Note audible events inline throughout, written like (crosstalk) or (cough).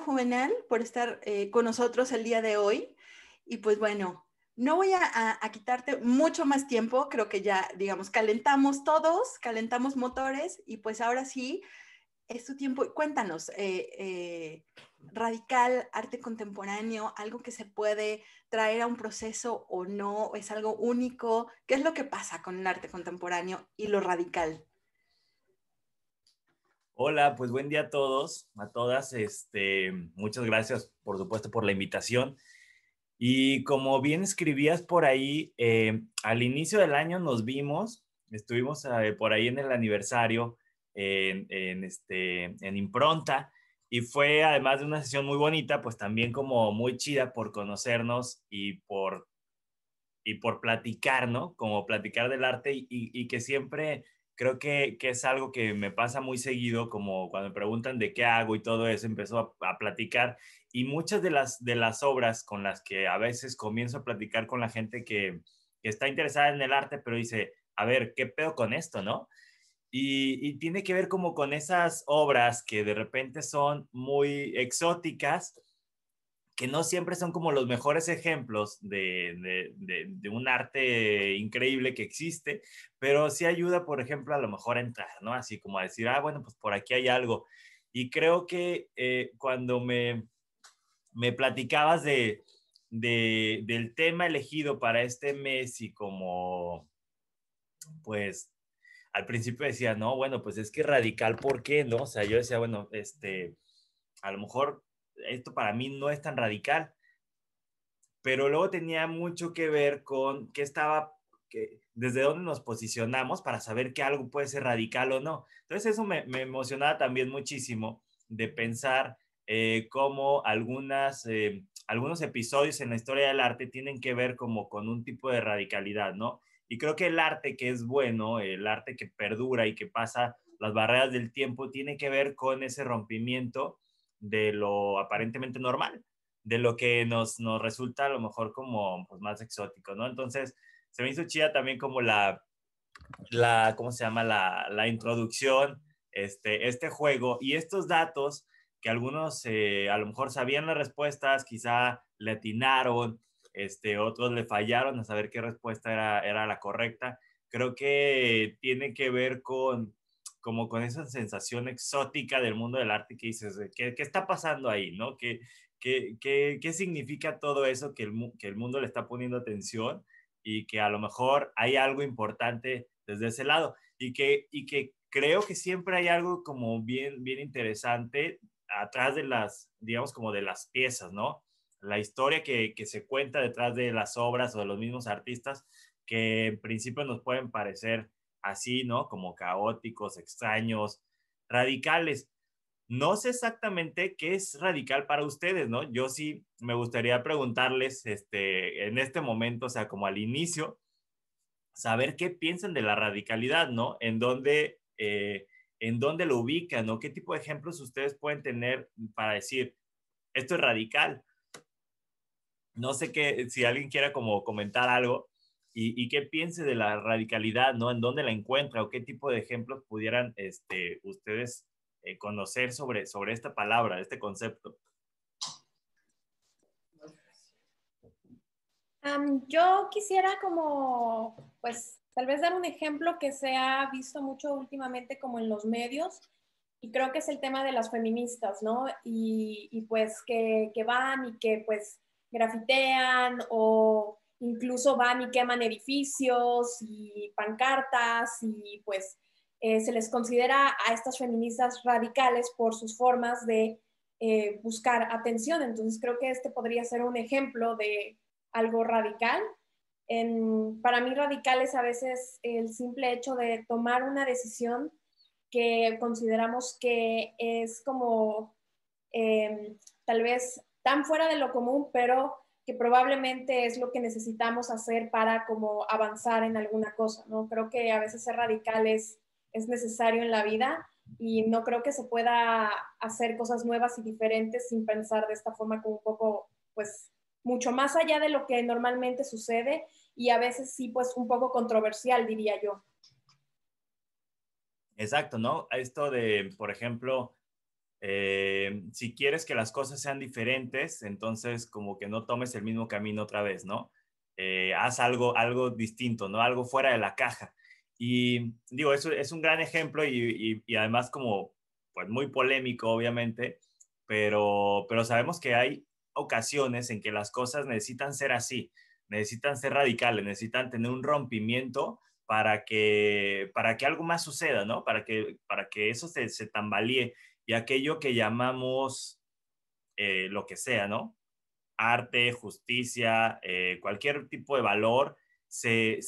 Juvenal, por estar eh, con nosotros el día de hoy. Y pues bueno, no voy a, quitarte mucho más tiempo, creo que ya, digamos, calentamos todos, calentamos motores y pues ahora sí, es tu tiempo. Cuéntanos, eh, eh, radical, arte contemporáneo, algo que se puede traer a un proceso o no, es algo único, ¿qué es lo que pasa con el arte contemporáneo y lo radical? Hola, pues buen día a todos, a todas. Este, muchas gracias, por supuesto, por la invitación. Y como bien escribías por ahí, eh, al inicio del año nos vimos, estuvimos eh, por ahí en el aniversario, en, este, en Impronta, y fue además de una sesión muy bonita, pues también como muy chida por conocernos y por, y por platicar, ¿no? Como platicar del arte y que siempre creo que, es algo que me pasa muy seguido, como cuando me preguntan de qué hago y todo eso, empezó a, platicar. Y muchas de las, de las obras con las que a veces comienzo a platicar con la gente que, está interesada en el arte, pero dice, a ver, ¿qué pedo con esto, no? Y, y, tiene que ver como con esas obras que de repente son muy exóticas que no siempre son como los mejores ejemplos de, un arte increíble que existe, pero sí ayuda, por ejemplo, a lo mejor a entrar, ¿no? Así como a decir, ah, bueno, pues por aquí hay algo. Y creo que eh, cuando me, me platicabas de, del tema elegido para este mes y como, pues, al principio decía, no, bueno, pues es que radical, ¿por qué? No, o sea, yo decía, bueno, este, a lo mejor esto para mí no es tan radical. Pero luego tenía mucho que ver con qué estaba, desde dónde nos posicionamos para saber que algo puede ser radical o no. Entonces eso me, emocionaba también muchísimo de pensar eh, cómo algunas, eh, algunos episodios en la historia del arte tienen que ver como con un tipo de radicalidad, ¿no? Y creo que el arte que es bueno, el arte que perdura y que pasa las barreras del tiempo, tiene que ver con ese rompimiento de lo aparentemente normal, de lo que nos, nos resulta a lo mejor como pues, más exótico, ¿no? Entonces, se me hizo chida también como la, la ¿cómo se llama? La, introducción, este, este juego y estos datos que algunos eh, a lo mejor sabían las respuestas, quizá le atinaron, este, otros le fallaron a saber qué respuesta era, era la correcta. Creo que tiene que ver con como con esa sensación exótica del mundo del arte que dices, ¿qué, está pasando ahí? ¿no? ¿Qué, qué, significa todo eso que el, mundo le está poniendo atención y que a lo mejor hay algo importante desde ese lado? Y que, y que creo que siempre hay algo como bien, bien interesante atrás de las, digamos, como de las piezas, ¿no? La historia que, que, se cuenta detrás de las obras o de los mismos artistas que en principio nos pueden parecer así, ¿no? Como caóticos, extraños, radicales. No sé exactamente qué es radical para ustedes, ¿no? Yo sí me gustaría preguntarles este, en este momento, o sea, como al inicio, saber qué piensan de la radicalidad, ¿no? En dónde, eh, en dónde lo ubican, ¿no? ¿Qué tipo de ejemplos ustedes pueden tener para decir, esto es radical? No sé qué, si alguien quiera como comentar algo y, qué piense de la radicalidad, ¿no? ¿En dónde la encuentra o qué tipo de ejemplos pudieran este, ustedes eh, conocer sobre, sobre esta palabra, este concepto? yo quisiera como, pues, tal vez dar un ejemplo que se ha visto mucho últimamente como en los medios y creo que es el tema de las feministas, ¿no? Y, pues que, van y que pues grafitean o incluso van y queman edificios y pancartas y pues eh, se les considera a estas feministas radicales por sus formas de eh, buscar atención. Entonces creo que este podría ser un ejemplo de algo radical. para mí radical es a veces el simple hecho de tomar una decisión que consideramos que es como em, tal vez tan fuera de lo común, pero que probablemente es lo que necesitamos hacer para como avanzar en alguna cosa, ¿no? Creo que a veces ser radical es, es necesario en la vida y no creo que se pueda hacer cosas nuevas y diferentes sin pensar de esta forma como un poco, pues, mucho más allá de lo que normalmente sucede y a veces sí, pues, un poco controversial, diría yo. Exacto, ¿no? Esto de, por ejemplo, eh, si quieres que las cosas sean diferentes, entonces como que no tomes el mismo camino otra vez, ¿no? Eh, haz algo, algo distinto, ¿no? Algo fuera de la caja. Y digo, eso es un gran ejemplo y, además como pues muy polémico, obviamente, pero, pero sabemos que hay ocasiones en que las cosas necesitan ser así, necesitan ser radicales, necesitan tener un rompimiento para que, para que algo más suceda, ¿no? Para que, para que eso se, se tambalee y aquello que llamamos eh, lo que sea, ¿no? Arte, justicia, eh, cualquier tipo de valor, se,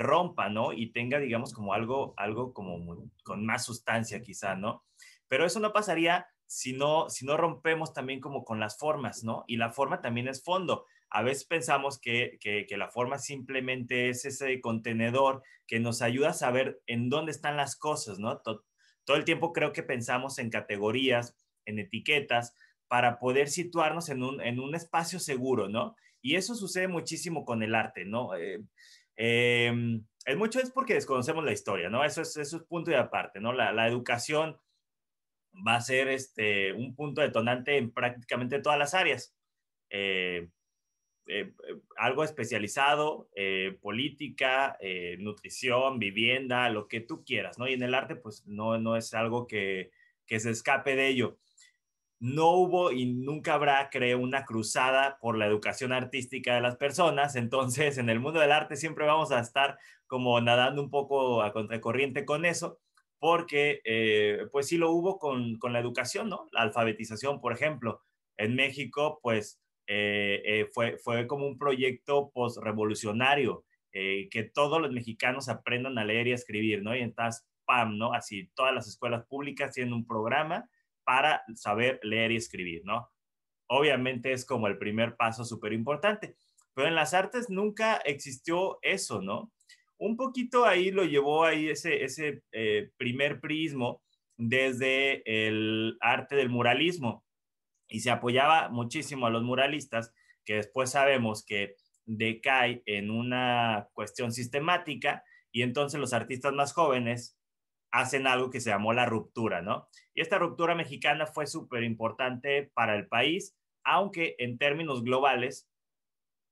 rompa, ¿no? Y tenga, digamos, como algo, algo como con más sustancia quizá, ¿no? Pero eso no pasaría si no, si no rompemos también como con las formas, ¿no? Y la forma también es fondo. A veces pensamos que, que, que, la forma simplemente es ese contenedor que nos ayuda a saber en dónde están las cosas, ¿no? Todo el tiempo creo que pensamos en categorías, en etiquetas, para poder situarnos en un, en un espacio seguro, ¿no? Y eso sucede muchísimo con el arte, ¿no? Eh, em, es mucho es porque desconocemos la historia, ¿no? Eso es, eso es punto y aparte, ¿no? La, la, educación va a ser este, un punto detonante en prácticamente todas las áreas. Eh, eh, eh, algo especializado, eh, política, nutrición, vivienda, lo que tú quieras, ¿no? Y en el arte, pues no, no es algo que, se escape de ello. No hubo y nunca habrá, creo, una cruzada por la educación artística de las personas. Entonces, en el mundo del arte siempre vamos a estar como nadando un poco a contracorriente con eso porque pues sí lo hubo con, con, la educación, ¿no? La alfabetización, por ejemplo. En México, pues eh, eh, fue, fue como un proyecto post-revolucionario eh, que todos los mexicanos aprendan a leer y a escribir, ¿no? Y entonces, ¡pam!, ¿no? Así, todas las escuelas públicas tienen un programa para saber leer y escribir, ¿no? Obviamente es como el primer paso súper importante, pero en las artes nunca existió eso, ¿no? Un poquito ahí lo llevó ahí ese, ese primer prismo desde el arte del muralismo y se apoyaba muchísimo a los muralistas, que después sabemos que decae en una cuestión sistemática y entonces los artistas más jóvenes hacen algo que se llamó la ruptura, ¿no? Y esta ruptura mexicana fue súper importante para el país, aunque en términos globales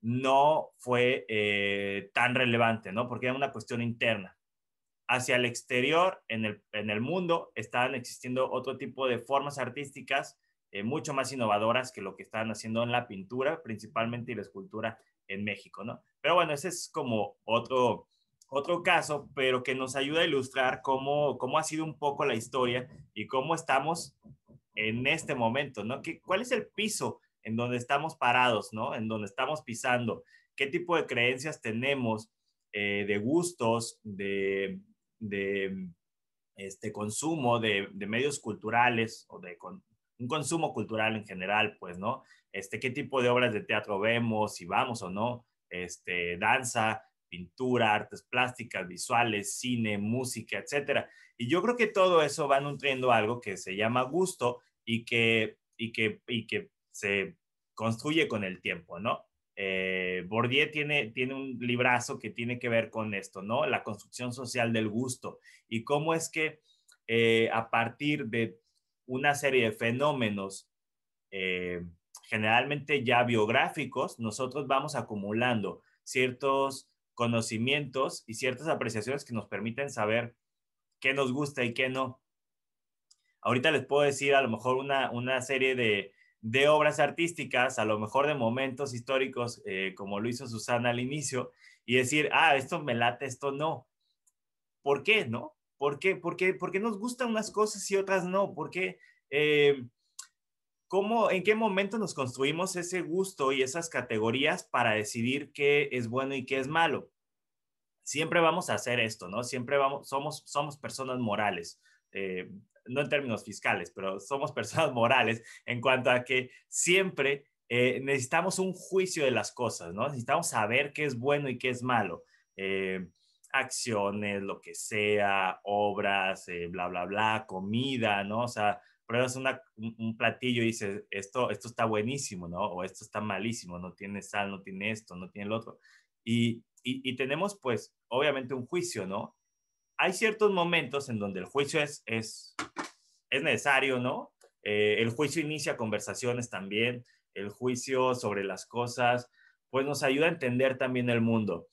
no fue eh, tan relevante, ¿no? Porque era una cuestión interna. Hacia el exterior, en el, en el mundo, estaban existiendo otro tipo de formas artísticas eh, mucho más innovadoras que lo que están haciendo en la pintura, principalmente y la escultura en México, ¿no? Pero bueno, ese es como otro, otro caso, pero que nos ayuda a ilustrar cómo, cómo ha sido un poco la historia y cómo estamos en este momento, ¿no? Que, ¿Cuál es el piso en donde estamos parados, ¿no? En donde estamos pisando, qué tipo de creencias tenemos, eh, de gustos, de, este consumo de, medios culturales o de, un consumo cultural en general, pues, ¿no? Este, ¿Qué tipo de obras de teatro vemos, si vamos o no? Este, danza, pintura, artes plásticas, visuales, cine, música, etcétera. Y yo creo que todo eso va nutriendo algo que se llama gusto y que, y que, y que se construye con el tiempo, ¿no? Eh, Bordier tiene, tiene un librazo que tiene que ver con esto, ¿no? La construcción social del gusto y cómo es que eh, a partir de una serie de fenómenos eh, generalmente ya biográficos, nosotros vamos acumulando ciertos conocimientos y ciertas apreciaciones que nos permiten saber qué nos gusta y qué no. Ahorita les puedo decir a lo mejor una, serie de, obras artísticas, a lo mejor de momentos históricos, eh, como lo hizo Susana al inicio, y decir, ah, esto me late, esto no. ¿Por qué? ¿No? ¿Por qué? ¿Por qué? Porque nos gustan unas cosas y otras no. ¿Por qué? Eh, ¿cómo, en qué momento nos construimos ese gusto y esas categorías para decidir qué es bueno y qué es malo? Siempre vamos a hacer esto, ¿no? Siempre vamos, somos, somos personas morales. Eh, no en términos fiscales, pero somos (laughs) personas morales en cuanto a que siempre eh, necesitamos un juicio de las cosas, ¿no? Necesitamos saber qué es bueno y qué es malo. Eh, acciones, lo que sea, obras, eh, bla, bla, bla, comida, ¿no? O sea, pruebas un platillo y dices, esto, esto está buenísimo, ¿no? O esto está malísimo, no tiene sal, no tiene esto, no tiene el otro. Y, tenemos, pues, obviamente un juicio, ¿no? Hay ciertos momentos en donde el juicio es, es, es necesario, ¿no? Eh, el juicio inicia conversaciones también, el juicio sobre las cosas, pues nos ayuda a entender también el mundo.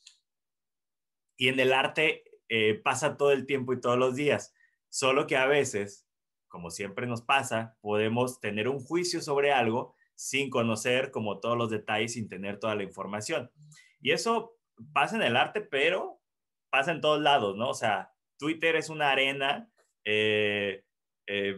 Y en el arte eh, pasa todo el tiempo y todos los días, solo que a veces, como siempre nos pasa, podemos tener un juicio sobre algo sin conocer como todos los detalles, sin tener toda la información. Y eso pasa en el arte, pero pasa en todos lados, ¿no? O sea, Twitter es una arena eh, eh,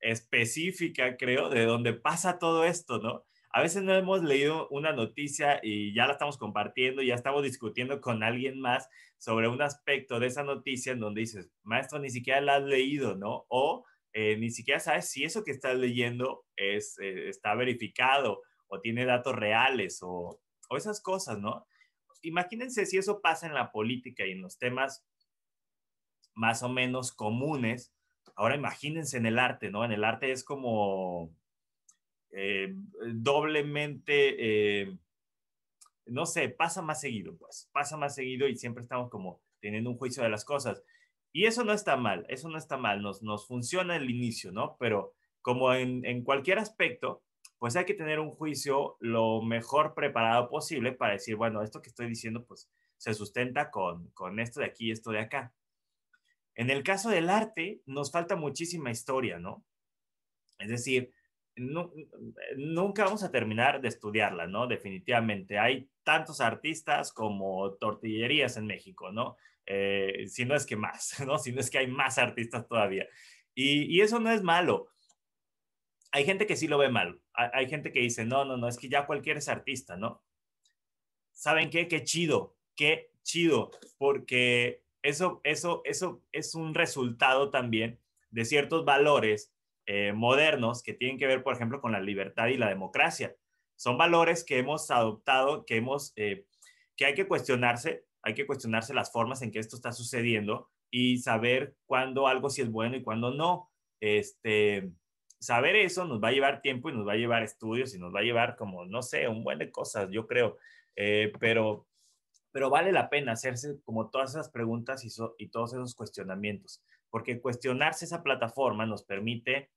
específica, creo, de donde pasa todo esto, ¿no? a veces no hemos leído una noticia y ya la estamos compartiendo, ya estamos discutiendo con alguien más sobre un aspecto de esa noticia en donde dices, maestro, ni siquiera la has leído, ¿no? O eh, ni siquiera sabes si eso que estás leyendo es, eh, está verificado o tiene datos reales o esas cosas, ¿no? Imagínense si eso pasa en la política y en los temas más o menos comunes. Ahora imagínense en el arte, ¿no? En el arte es como eh, doblemente, eh, no sé, pasa más seguido, pues, pasa más seguido y siempre estamos como teniendo un juicio de las cosas. Y eso no está mal, eso no está mal, nos, nos funciona el inicio, ¿no? Pero como en, cualquier aspecto, pues hay que tener un juicio lo mejor preparado posible para decir, bueno, esto que estoy diciendo, pues se sustenta con, con esto de aquí y esto de acá. En el caso del arte, nos falta muchísima historia, ¿no? Es decir, nunca vamos a terminar de estudiarla, ¿no? Definitivamente. Hay tantos artistas como tortillerías en México, ¿no? Eh, si no es que más, (laughs) ¿no? Si no es que hay más artistas todavía. Y, eso no es malo. Hay gente que sí lo ve mal. Hay, gente que dice, no, no, no, es que ya cualquiera es artista, ¿no? ¿Saben qué? Qué chido, qué chido, porque eso, eso, eso es un resultado también de ciertos valores eh, modernos que tienen que ver, por ejemplo, con la libertad y la democracia. Son valores que hemos adoptado, que, hemos, eh, que hay que cuestionarse, hay que cuestionarse las formas en que esto está sucediendo y saber cuándo algo sí es bueno y cuándo no. Este, saber eso nos va a llevar tiempo y nos va a llevar estudios y nos va a llevar como, no sé, un buen de cosas, yo creo. Eh, pero, pero vale la pena hacerse como todas esas preguntas y, y todos esos cuestionamientos porque cuestionarse esa plataforma nos permite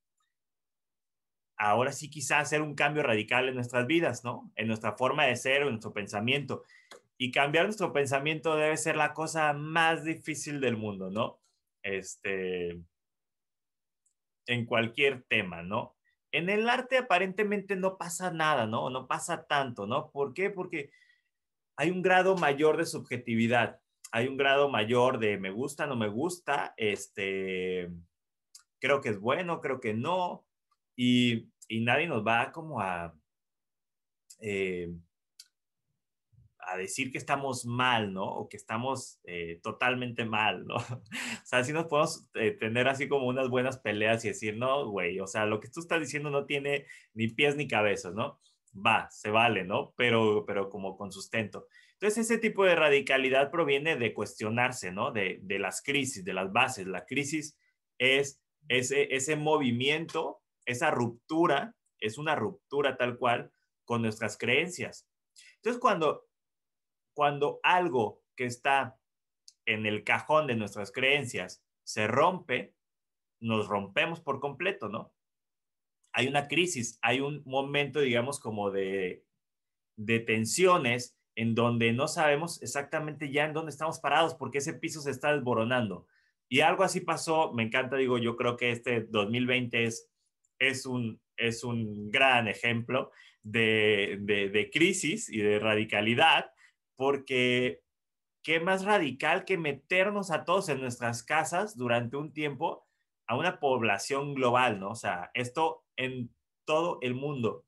ahora sí quizás hacer un cambio radical en nuestras vidas, ¿no? En nuestra forma de ser, en nuestro pensamiento. Y cambiar nuestro pensamiento debe ser la cosa más difícil del mundo, ¿no? Este, en cualquier tema, ¿no? En el arte aparentemente no pasa nada, ¿no? No pasa tanto, ¿no? ¿Por qué? Porque hay un grado mayor de subjetividad, hay un grado mayor de me gusta, no me gusta, este, creo que es bueno, creo que no, y, nadie nos va como a, eh, a decir que estamos mal, ¿no? O que estamos eh, totalmente mal, ¿no? (laughs) o sea, si nos podemos eh, tener así como unas buenas peleas y decir, no, güey, o sea, lo que tú estás diciendo no tiene ni pies ni cabezas, ¿no? Va, se vale, ¿no? Pero, pero como con sustento. Entonces, ese tipo de radicalidad proviene de cuestionarse, ¿no? De, de las crisis, de las bases. La crisis es ese, ese movimiento esa ruptura es una ruptura tal cual con nuestras creencias. Entonces, cuando, cuando algo que está en el cajón de nuestras creencias se rompe, nos rompemos por completo, ¿no? Hay una crisis, hay un momento, digamos, como de, de tensiones en donde no sabemos exactamente ya en dónde estamos parados porque ese piso se está desboronando. Y algo así pasó, me encanta, digo, yo creo que este 2020 es es un, es un gran ejemplo de, crisis y de radicalidad, porque qué más radical que meternos a todos en nuestras casas durante un tiempo a una población global, ¿no? O sea, esto en todo el mundo.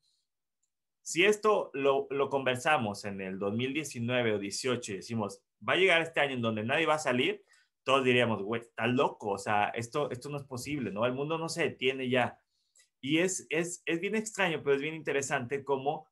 Si esto lo, conversamos en el 2019 o 18 y decimos, va a llegar este año en donde nadie va a salir, todos diríamos, güey, está loco, o sea, esto, esto no es posible, ¿no? El mundo no se detiene ya. Y es, bien extraño, pero es bien interesante cómo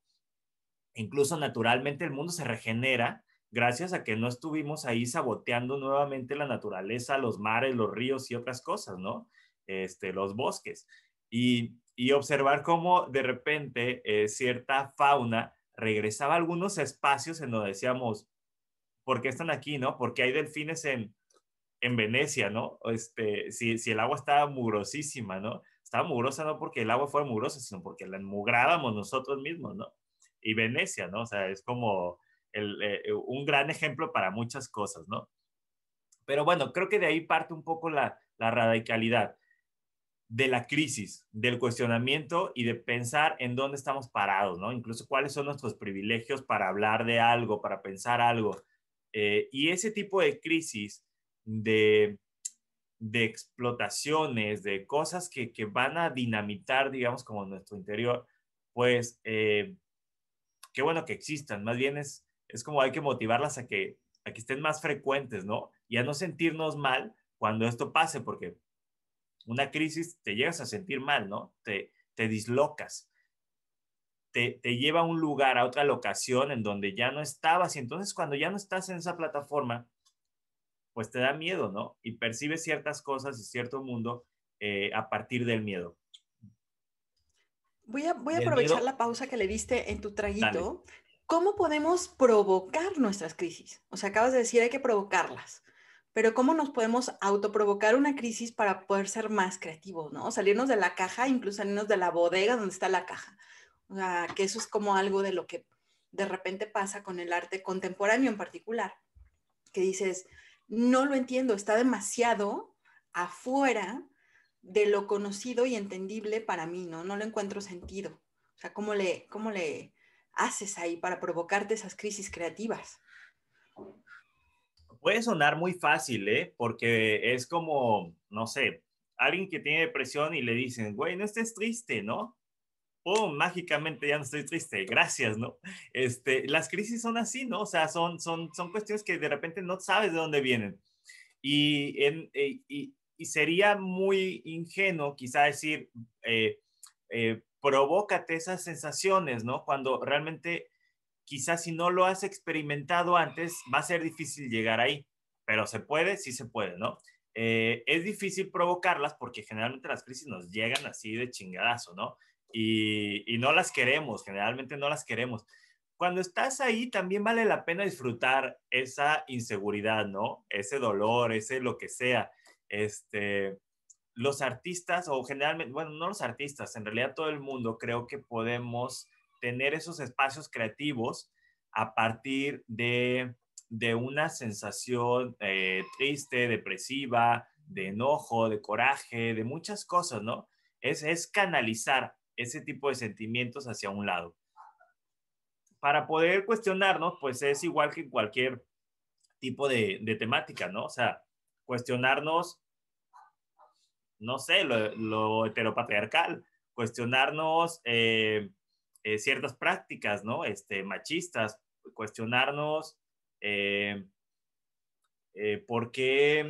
incluso naturalmente el mundo se regenera gracias a que no estuvimos ahí saboteando nuevamente la naturaleza, los mares, los ríos y otras cosas, ¿no? Este, los bosques. Y, observar cómo de repente eh, cierta fauna regresaba a algunos espacios en donde decíamos, ¿por qué están aquí, no? Porque hay delfines en, en Venecia, ¿no? Este, si, el agua está mugrosísima, ¿no? estaba mugrosa no porque el agua fuera mugrosa, sino porque la enmugrábamos nosotros mismos, ¿no? Y Venecia, ¿no? O sea, es como el, eh, eh, un gran ejemplo para muchas cosas, ¿no? Pero bueno, creo que de ahí parte un poco la, la radicalidad de la crisis, del cuestionamiento y de pensar en dónde estamos parados, ¿no? Incluso cuáles son nuestros privilegios para hablar de algo, para pensar algo. Eh, y ese tipo de crisis de de explotaciones, de cosas que, van a dinamitar, digamos, como nuestro interior, pues eh, qué bueno que existan. Más bien es, como hay que motivarlas a que, a que estén más frecuentes, ¿no? Y a no sentirnos mal cuando esto pase, porque una crisis te llegas a sentir mal, ¿no? Te, te dislocas, te, te, lleva a un lugar, a otra locación en donde ya no estabas. Y entonces cuando ya no estás en esa plataforma, pues te da miedo, ¿no? Y percibes ciertas cosas y cierto mundo eh, a partir del miedo. Voy a, voy a aprovechar la pausa que le diste en tu traguito. ¿Cómo podemos provocar nuestras crisis? O sea, acabas de decir, hay que provocarlas pero cómo nos podemos autoprovocar una crisis para poder ser más creativos, ¿no? Salirnos de la caja, incluso salirnos de la bodega donde está la caja. O sea, que eso es como algo de lo que de repente pasa con el arte contemporáneo en particular, que dices, no lo entiendo, está demasiado afuera de lo conocido y entendible para mí, ¿no? No lo encuentro sentido. O sea, ¿cómo le, cómo le haces ahí para provocarte esas crisis creativas? Puede sonar muy fácil, ¿eh? Porque es como, no sé, alguien que tiene depresión y le dicen, güey, no estés triste, ¿no? ¡pum! Mágicamente ya no estoy triste, gracias, ¿no? Este, las crisis son así, ¿no? O sea, son, son, son cuestiones que de repente no sabes de dónde vienen. Y, en, eh, y, y sería muy ingenuo quizá decir, eh, eh, provócate esas sensaciones, ¿no? Cuando realmente quizás si no lo has experimentado antes, va a ser difícil llegar ahí, pero se puede, sí se puede, ¿no? es difícil provocarlas porque generalmente las crisis nos llegan así de chingadazo, ¿no? y, no las queremos, generalmente no las queremos. Cuando estás ahí también vale la pena disfrutar esa inseguridad, ¿no? Ese dolor, ese lo que sea. Este, los artistas o generalmente, bueno, no los artistas, en realidad todo el mundo creo que podemos tener esos espacios creativos a partir de, de una sensación eh, triste, depresiva, de enojo, de coraje, de muchas cosas, ¿no? Es, es canalizar ese tipo de sentimientos hacia un lado. Para poder cuestionarnos, pues es igual que cualquier tipo de, temática, ¿no? O sea, cuestionarnos, no sé, lo, heteropatriarcal, cuestionarnos eh, eh, ciertas prácticas, ¿no? Este, machistas, cuestionarnos eh, por qué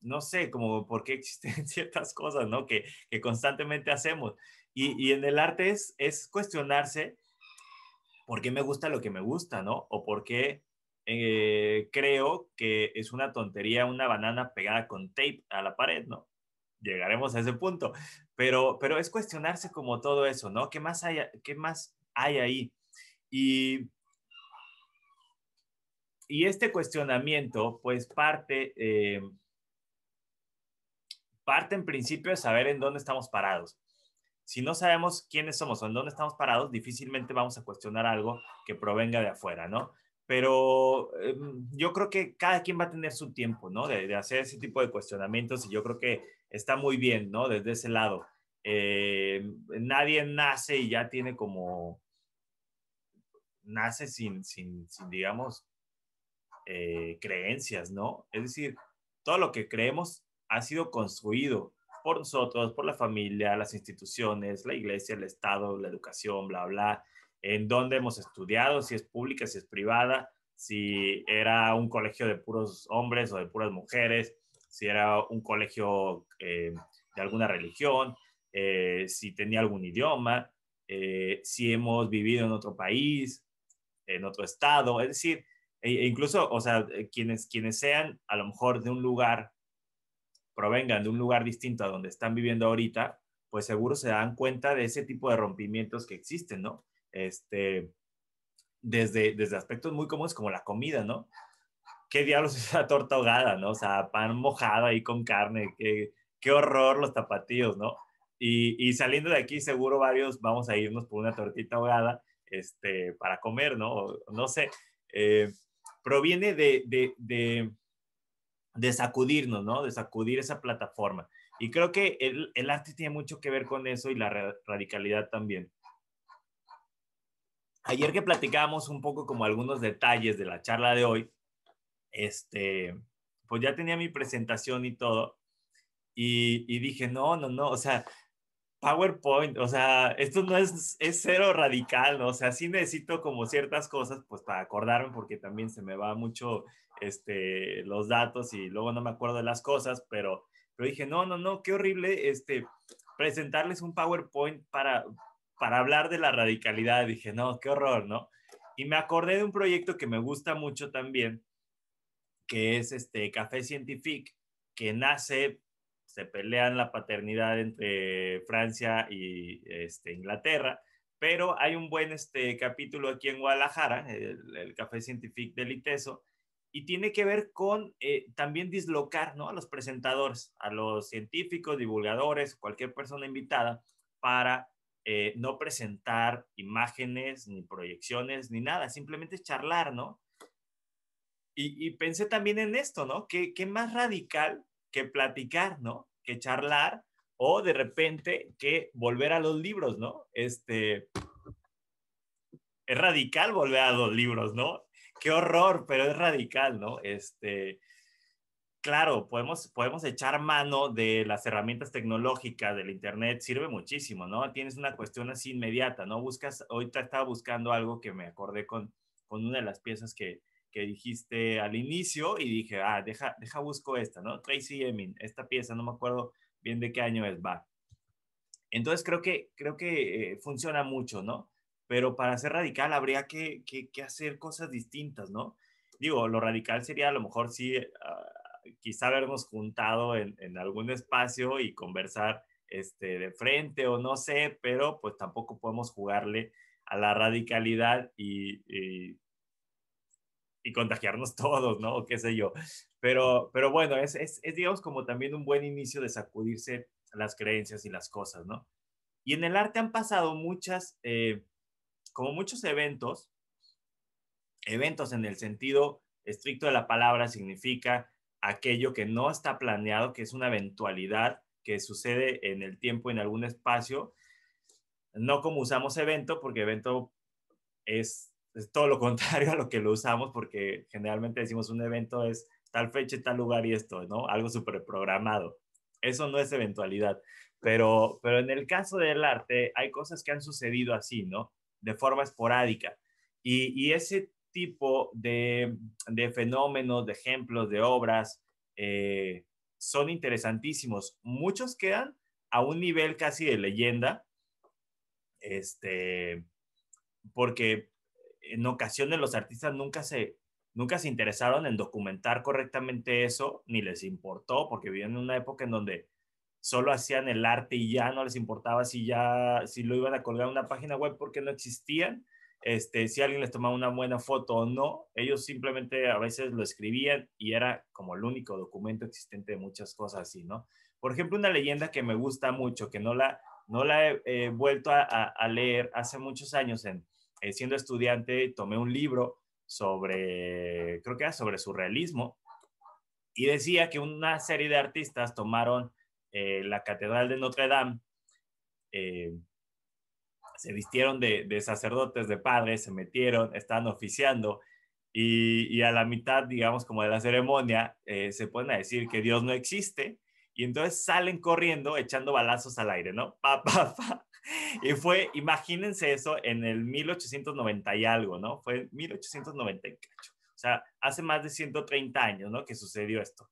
no sé, como por qué existen (laughs) ciertas cosas, ¿no? que, constantemente hacemos. Y, en el arte es, es cuestionarse por qué me gusta lo que me gusta, ¿no? O por qué eh, creo que es una tontería una banana pegada con tape a la pared, ¿no? Llegaremos a ese punto. Pero, pero es cuestionarse como todo eso, ¿no? ¿Qué más hay, qué más hay ahí? Y, y este cuestionamiento, pues parte, eh, parte en principio de saber en dónde estamos parados si no sabemos quiénes somos o en dónde estamos parados, difícilmente vamos a cuestionar algo que provenga de afuera, ¿no? Pero em, yo creo que cada quien va a tener su tiempo, ¿no? De, hacer ese tipo de cuestionamientos y yo creo que está muy bien, ¿no? Desde ese lado. Eh, nadie nace y ya tiene como... Nace sin, sin, digamos, eh, creencias, ¿no? Es decir, todo lo que creemos ha sido construido por nosotros, por la familia, las instituciones, la iglesia, el Estado, la educación, bla, bla, en dónde hemos estudiado, si es pública, si es privada, si era un colegio de puros hombres o de puras mujeres, si era un colegio eh, de alguna religión, eh, si tenía algún idioma, eh, si hemos vivido en otro país, en otro estado, es decir, e, e incluso, o sea, quienes, quienes sean a lo mejor de un lugar provengan de un lugar distinto a donde están viviendo ahorita, pues seguro se dan cuenta de ese tipo de rompimientos que existen, ¿no? Este, desde, desde aspectos muy comunes como la comida, ¿no? ¿Qué diablos (laughs) es esa torta ahogada, ¿no? O sea, pan mojado ahí con carne, qué, horror los tapatíos, ¿no? Y, saliendo de aquí, seguro varios vamos a irnos por una tortita ahogada este, para comer, ¿no? No sé. Eh, proviene de, de de sacudirnos, ¿no? De sacudir esa plataforma. Y creo que el, el arte tiene mucho que ver con eso y la radicalidad también. Ayer que platicábamos un poco como algunos detalles de la charla de hoy, este, pues ya tenía mi presentación y todo, y, y dije, no, no, no, o sea, PowerPoint, o sea, esto no es, es cero radical, ¿no? o sea, sí necesito como ciertas cosas, pues para acordarme, porque también se me va mucho este, los datos y luego no me acuerdo de las cosas, pero, pero dije, no, no, no, qué horrible este, presentarles un PowerPoint para, para hablar de la radicalidad. Dije, no, qué horror, ¿no? Y me acordé de un proyecto que me gusta mucho también, que es este Café Scientific, que nace se pelean la paternidad entre Francia y este, Inglaterra, pero hay un buen este, capítulo aquí en Guadalajara, el, Café Científico del ITESO, y tiene que ver con eh, también dislocar ¿no? a los presentadores, a los científicos, divulgadores, cualquier persona invitada, para eh, no presentar imágenes, ni proyecciones, ni nada, simplemente charlar, ¿no? Y, pensé también en esto, ¿no? ¿Qué, ¿Qué, más radical que platicar, ¿no? Que charlar o de repente que volver a los libros, ¿no? Este, es radical volver a los libros, ¿no? Qué horror, pero es radical, ¿no? Este, claro, podemos, podemos echar mano de las herramientas tecnológicas, del Internet, sirve muchísimo, ¿no? Tienes una cuestión así inmediata, ¿no? Buscas, ahorita estaba buscando algo que me acordé con, con una de las piezas que, dijiste al inicio y dije, ah, deja, deja busco esta, ¿no? Tracy Emin, esta pieza, no me acuerdo bien de qué año es, va. Entonces creo que, creo que eh, funciona mucho, ¿no? Pero para ser radical habría que, que, hacer cosas distintas, ¿no? Digo, lo radical sería a lo mejor sí, eh, ah, quizá habernos juntado en, algún espacio y conversar este, de frente o no sé, pero pues tampoco podemos jugarle a la radicalidad y, y y contagiarnos (laughs) todos, ¿no? O qué sé yo. Pero, pero bueno, es, es, es, digamos como también un buen inicio de sacudirse las creencias y las cosas, ¿no? Y en el arte han pasado muchas, eh, como muchos eventos, eventos en el sentido estricto de la palabra significa aquello que no está planeado, que es una eventualidad que sucede en el tiempo, en algún espacio, no como usamos evento, porque evento es es todo lo (laughs) contrario a lo que lo usamos porque generalmente decimos un evento es tal fecha, tal lugar y esto, ¿no? Algo súper programado. Eso no es eventualidad. Pero, pero en el caso del arte hay cosas que han sucedido así, ¿no? De forma esporádica. Y, y ese tipo de, de, fenómenos, de ejemplos, de obras, eh, son interesantísimos. Muchos quedan a un nivel casi de leyenda, este, porque en ocasiones los artistas nunca se, nunca se interesaron en documentar correctamente eso, ni les importó, porque vivían en una época en donde solo hacían el arte y ya no les importaba si ya si lo iban a colgar en una página web porque no existían, este, si alguien les tomaba una buena foto o no, ellos simplemente a veces lo escribían y era como el único documento existente de muchas cosas así, ¿no? Por ejemplo, una leyenda que me gusta mucho, que no la, no la he vuelto a, a, leer hace muchos años en, eh, siendo estudiante, tomé un libro sobre, creo que era sobre surrealismo, y decía que una serie de artistas tomaron eh, la Catedral de Notre Dame, eh, se vistieron de, sacerdotes, de padres, se metieron, estaban oficiando, y, y, a la mitad, digamos, como de la ceremonia, se ponen a decir que Dios no existe, y entonces salen corriendo echando balazos al aire, ¿no? Pa, pa, pa y fue, imagínense eso, en el 1890 y algo, ¿no? Fue en 1898, cacho. O sea, hace más de 130 años, ¿no? Que sucedió esto.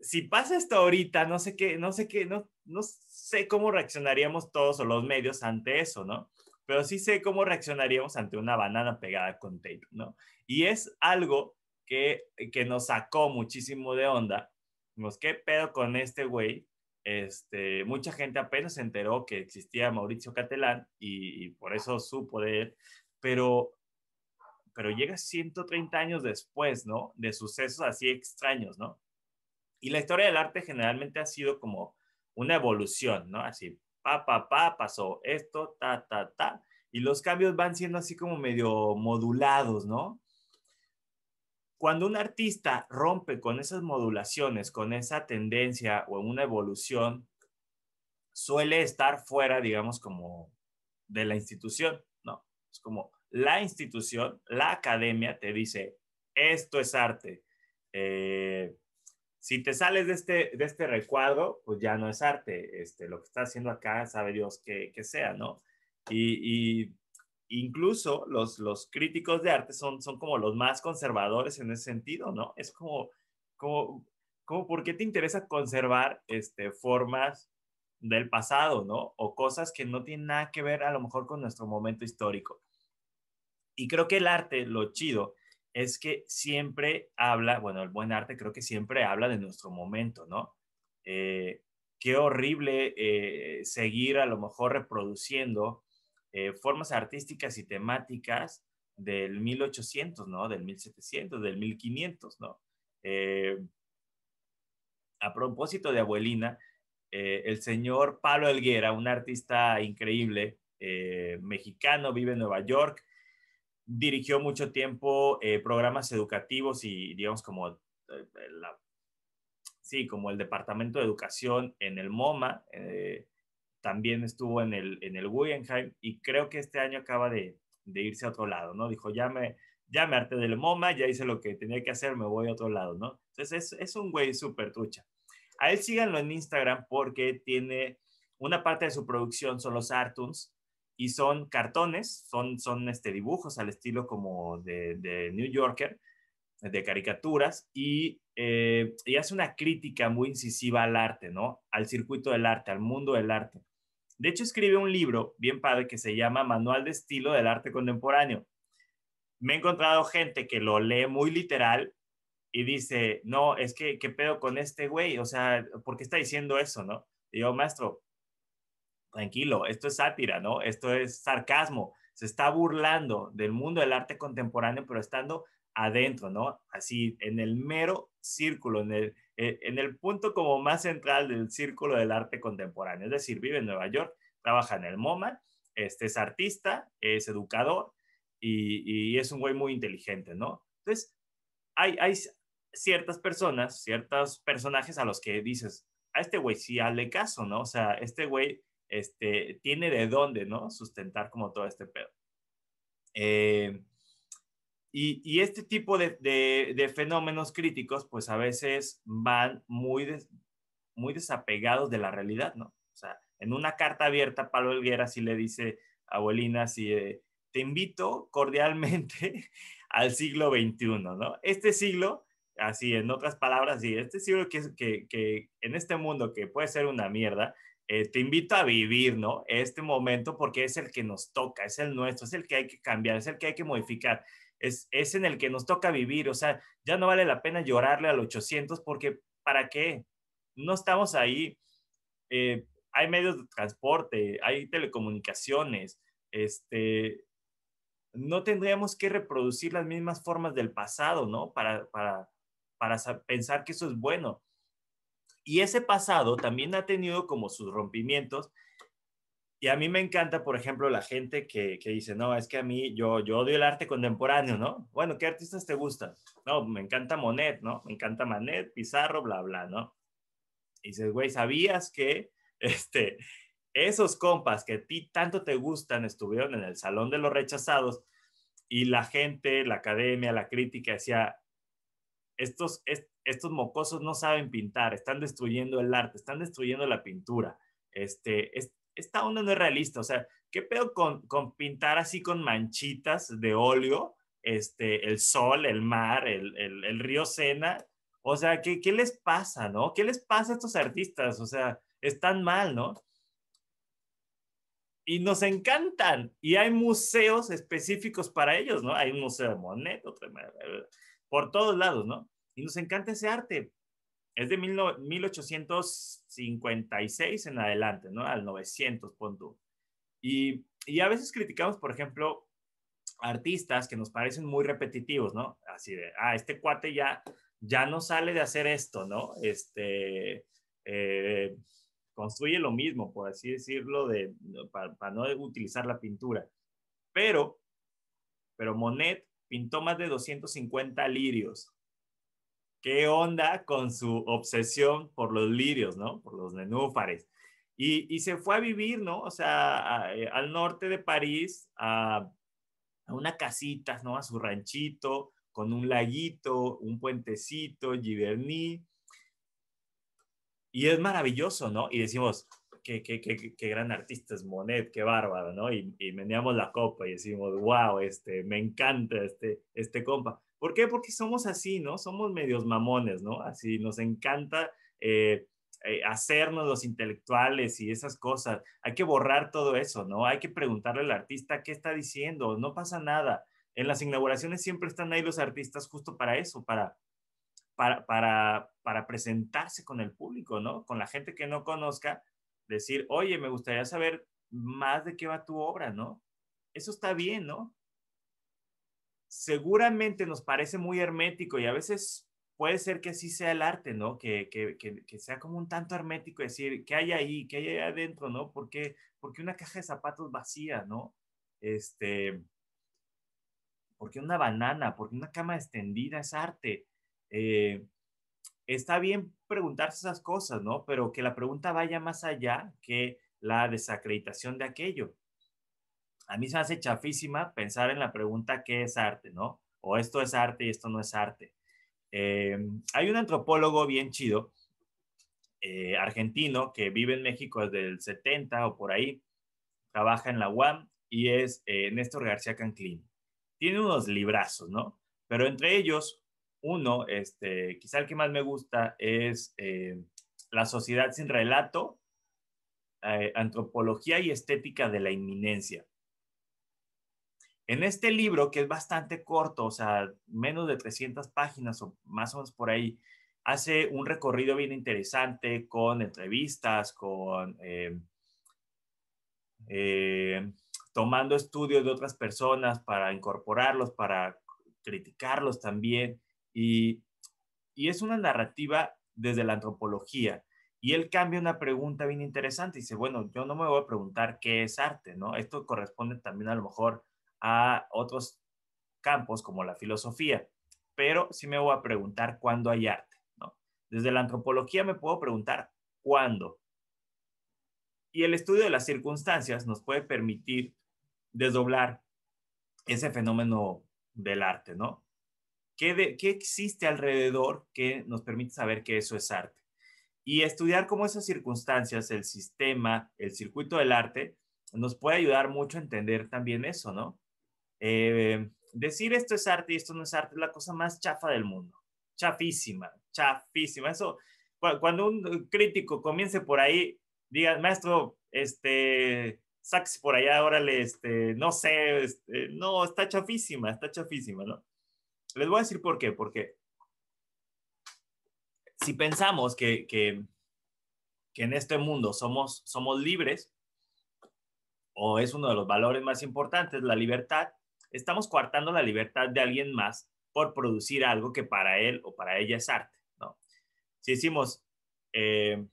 Si pasa esto ahorita, no sé qué, no sé qué, no, no sé cómo reaccionaríamos todos o los medios ante eso, ¿no? Pero sí sé cómo reaccionaríamos ante una banana pegada con Taylor ¿no? Y es algo que, que nos sacó muchísimo de onda. Dijimos, pues, ¿qué pedo con este güey? este, mucha gente apenas se enteró que existía Mauricio Catelán y, por eso su poder, pero, pero llega 130 años después, ¿no? De sucesos así extraños, ¿no? Y la historia del arte generalmente ha sido como una evolución, ¿no? Así, pa, pa, pa, pasó esto, ta, ta, ta, y los cambios van siendo así como medio modulados, ¿no? cuando un artista rompe con esas modulaciones, con esa tendencia o una evolución, suele estar fuera, digamos, como de la institución, ¿no? Es como la institución, la academia te dice, esto es arte. Eh, si te sales de este, de este recuadro, pues ya no es arte. Este, lo que está haciendo acá, sabe Dios que, sea, ¿no? y incluso los, los críticos de arte son, son como los más conservadores en ese sentido, ¿no? Es como, como, ¿por qué te interesa conservar este, formas del pasado, ¿no? O cosas que no tienen nada que ver a lo mejor con nuestro momento histórico. Y creo que el arte, lo chido, es que siempre habla, bueno, el buen arte creo que siempre habla de nuestro momento, ¿no? Eh, qué horrible eh, seguir a lo mejor reproduciendo eh, formas artísticas y temáticas del 1800, ¿no? Del 1700, del 1500, ¿no? Eh, a propósito de Abuelina, eh, el señor Pablo Elguera, un artista increíble, mexicano, vive en Nueva York, dirigió mucho tiempo programas educativos y, digamos, como como el Departamento de Educación en el MoMA, también estuvo en el, en el Guggenheim y creo que este año acaba de, de, irse a otro lado, ¿no? Dijo, ya me, ya me harté del MoMA, ya hice lo que tenía que hacer, me voy a otro lado, ¿no? Entonces es, es un güey súper trucha. A él síganlo en Instagram porque tiene una parte de su producción son los Artunes y son cartones, son, son este, dibujos al estilo como de, de New Yorker, de caricaturas y, eh, y, hace una crítica muy incisiva al arte, ¿no? Al circuito del arte, al mundo del arte. De hecho, escribe un libro bien padre que se llama Manual de Estilo del Arte Contemporáneo. Me he encontrado gente que lo lee muy literal y dice, no, es que, ¿qué pedo con este güey? O sea, ¿por qué está diciendo eso, no? Y yo, maestro, tranquilo, esto es sátira, ¿no? Esto es sarcasmo. Se está burlando del mundo del arte contemporáneo, pero estando adentro, ¿no? Así, en el mero círculo, en el, eh, en el punto como más central del círculo del arte contemporáneo. Es decir, vive en Nueva York, trabaja en el MoMA, este, es artista, es educador y, y es un güey muy inteligente, ¿no? Entonces, hay, hay ciertas personas, ciertos personajes a los que dices, a este güey sí hazle caso, ¿no? O sea, este güey este, tiene de dónde, ¿no? Sustentar como todo este pedo. Eh, y, este tipo de, fenómenos críticos, pues a veces van muy, muy desapegados de la realidad, ¿no? O sea, en una carta abierta, Pablo Elguera sí le dice a Abuelina, sí, eh, te invito cordialmente (laughs) al siglo XXI, ¿no? Este siglo así, en otras palabras, sí, este siglo que, que, que, en este mundo que puede ser una mierda, eh, te invito a vivir, ¿no? Este momento porque es el que nos toca, es el nuestro, es el que hay que cambiar, es el que hay que modificar es, en el que nos toca vivir. O sea, ya no vale la pena llorarle al 800 porque ¿para qué? No estamos ahí. Eh, hay medios de transporte, hay telecomunicaciones, este, no tendríamos que reproducir las mismas formas del pasado, ¿no? Para, para, para pensar que eso es bueno. Y ese pasado también ha tenido como sus rompimientos y a mí me encanta, por ejemplo, la gente que, dice, no, es que a mí yo, yo odio el arte contemporáneo, ¿no? Bueno, ¿qué artistas te gustan? No, me encanta Monet, ¿no? Me encanta Manet, Pizarro, bla, bla, ¿no? Y dices, güey, ¿sabías que (laughs) este, esos compas que a ti tanto te gustan estuvieron en el Salón de los Rechazados y la gente, la academia, la crítica decía, estos, estos mocosos no saben pintar, están destruyendo el arte, están destruyendo la pintura. Este, esta onda no es realista, o sea, ¿qué pedo con, pintar así con manchitas de óleo, este, el sol, el mar, el, río Sena? O sea, ¿qué, ¿qué les pasa, no? ¿Qué les pasa a estos artistas? O sea, están mal, ¿no? y nos encantan. Y hay museos específicos para ellos, ¿no? Hay un museo de Monet, otro, por todos lados, ¿no? Y nos encanta ese arte es de 1856 en adelante, ¿no? Al 900, pon Y, a veces criticamos, por ejemplo, artistas que nos parecen muy repetitivos, ¿no? Así de, ah, este cuate ya, ya no sale de hacer esto, ¿no? Este, eh, construye lo mismo, por así decirlo, de, para, para no utilizar la pintura. Pero, pero Monet pintó más de 250 lirios qué onda con su obsesión por los lirios, ¿no? Por los nenúfares. Y, se fue a vivir, ¿no? O sea, eh, al norte de París, a, una casita, ¿no? A su ranchito, con un laguito, un puentecito, Giverny. Y es maravilloso, ¿no? Y decimos, qué, qué, gran artista es Monet, qué bárbaro, ¿no? Y, y meneamos la copa y decimos, wow, este, me encanta este, este compa. ¿Por qué? Porque somos así, ¿no? Somos medios mamones, ¿no? Así nos encanta eh, eh, hacernos los intelectuales y esas cosas. Hay que borrar todo eso, ¿no? Hay que preguntarle al artista qué está diciendo, no pasa nada. En las inauguraciones siempre están ahí los artistas justo para eso, para, para, para presentarse con el público, ¿no? Con la gente que no conozca, decir, oye, me gustaría saber más de qué va tu obra, ¿no? Eso está bien, ¿no? seguramente nos parece muy hermético y a veces puede ser que así sea el arte, ¿no? Que, sea como un tanto hermético, decir, ¿qué hay ahí? ¿Qué hay ahí adentro, no? ¿Por qué? Porque una caja de zapatos vacía, ¿no? Este, porque una banana? qué una cama extendida es arte? Eh, está bien preguntarse esas cosas, ¿no? Pero que la pregunta vaya más allá que la desacreditación de aquello a mí se me hace chafísima pensar en la pregunta qué es arte, ¿no? O esto es arte y esto no es arte. Em, hay un antropólogo bien chido, eh, argentino, que vive en México desde el 70 o por ahí, trabaja en la UAM y es eh, Néstor García Canclín. Tiene unos librazos, ¿no? Pero entre ellos, uno, este, quizá el que más me gusta es eh, La sociedad sin relato, antropología y estética de la inminencia. En este libro, que es bastante corto, o sea, menos de 300 páginas o más o menos por ahí, hace un recorrido bien interesante con entrevistas, con eh, eh, tomando estudios de otras personas para incorporarlos, para criticarlos también. Y, y es una narrativa desde la antropología. Y él cambia una pregunta bien interesante. y Dice, bueno, yo no me voy a preguntar qué es arte, ¿no? Esto corresponde también a lo mejor a otros campos como la filosofía, pero sí me voy a preguntar cuándo hay arte. ¿no? Desde la antropología me puedo preguntar cuándo. Y el estudio de las circunstancias nos puede permitir desdoblar ese fenómeno del arte, ¿no? ¿Qué, ¿Qué, existe alrededor que nos permite saber que eso es arte? Y estudiar cómo esas circunstancias, el sistema, el circuito del arte, nos puede ayudar mucho a entender también eso, ¿no? Eh, decir esto es arte y esto no es arte es la cosa más chafa del mundo. Chafísima, chafísima. Eso, cuando un crítico comience por ahí, diga, maestro, este, sax por allá, órale, este, no sé, este, no, está chafísima, está chafísima, ¿no? Les voy a decir por qué, porque si pensamos que, que, que en este mundo somos, somos libres, o es uno de los valores más importantes, la libertad, estamos coartando la libertad de alguien más por producir algo que para él o para ella es arte, ¿no? Si decimos, eh,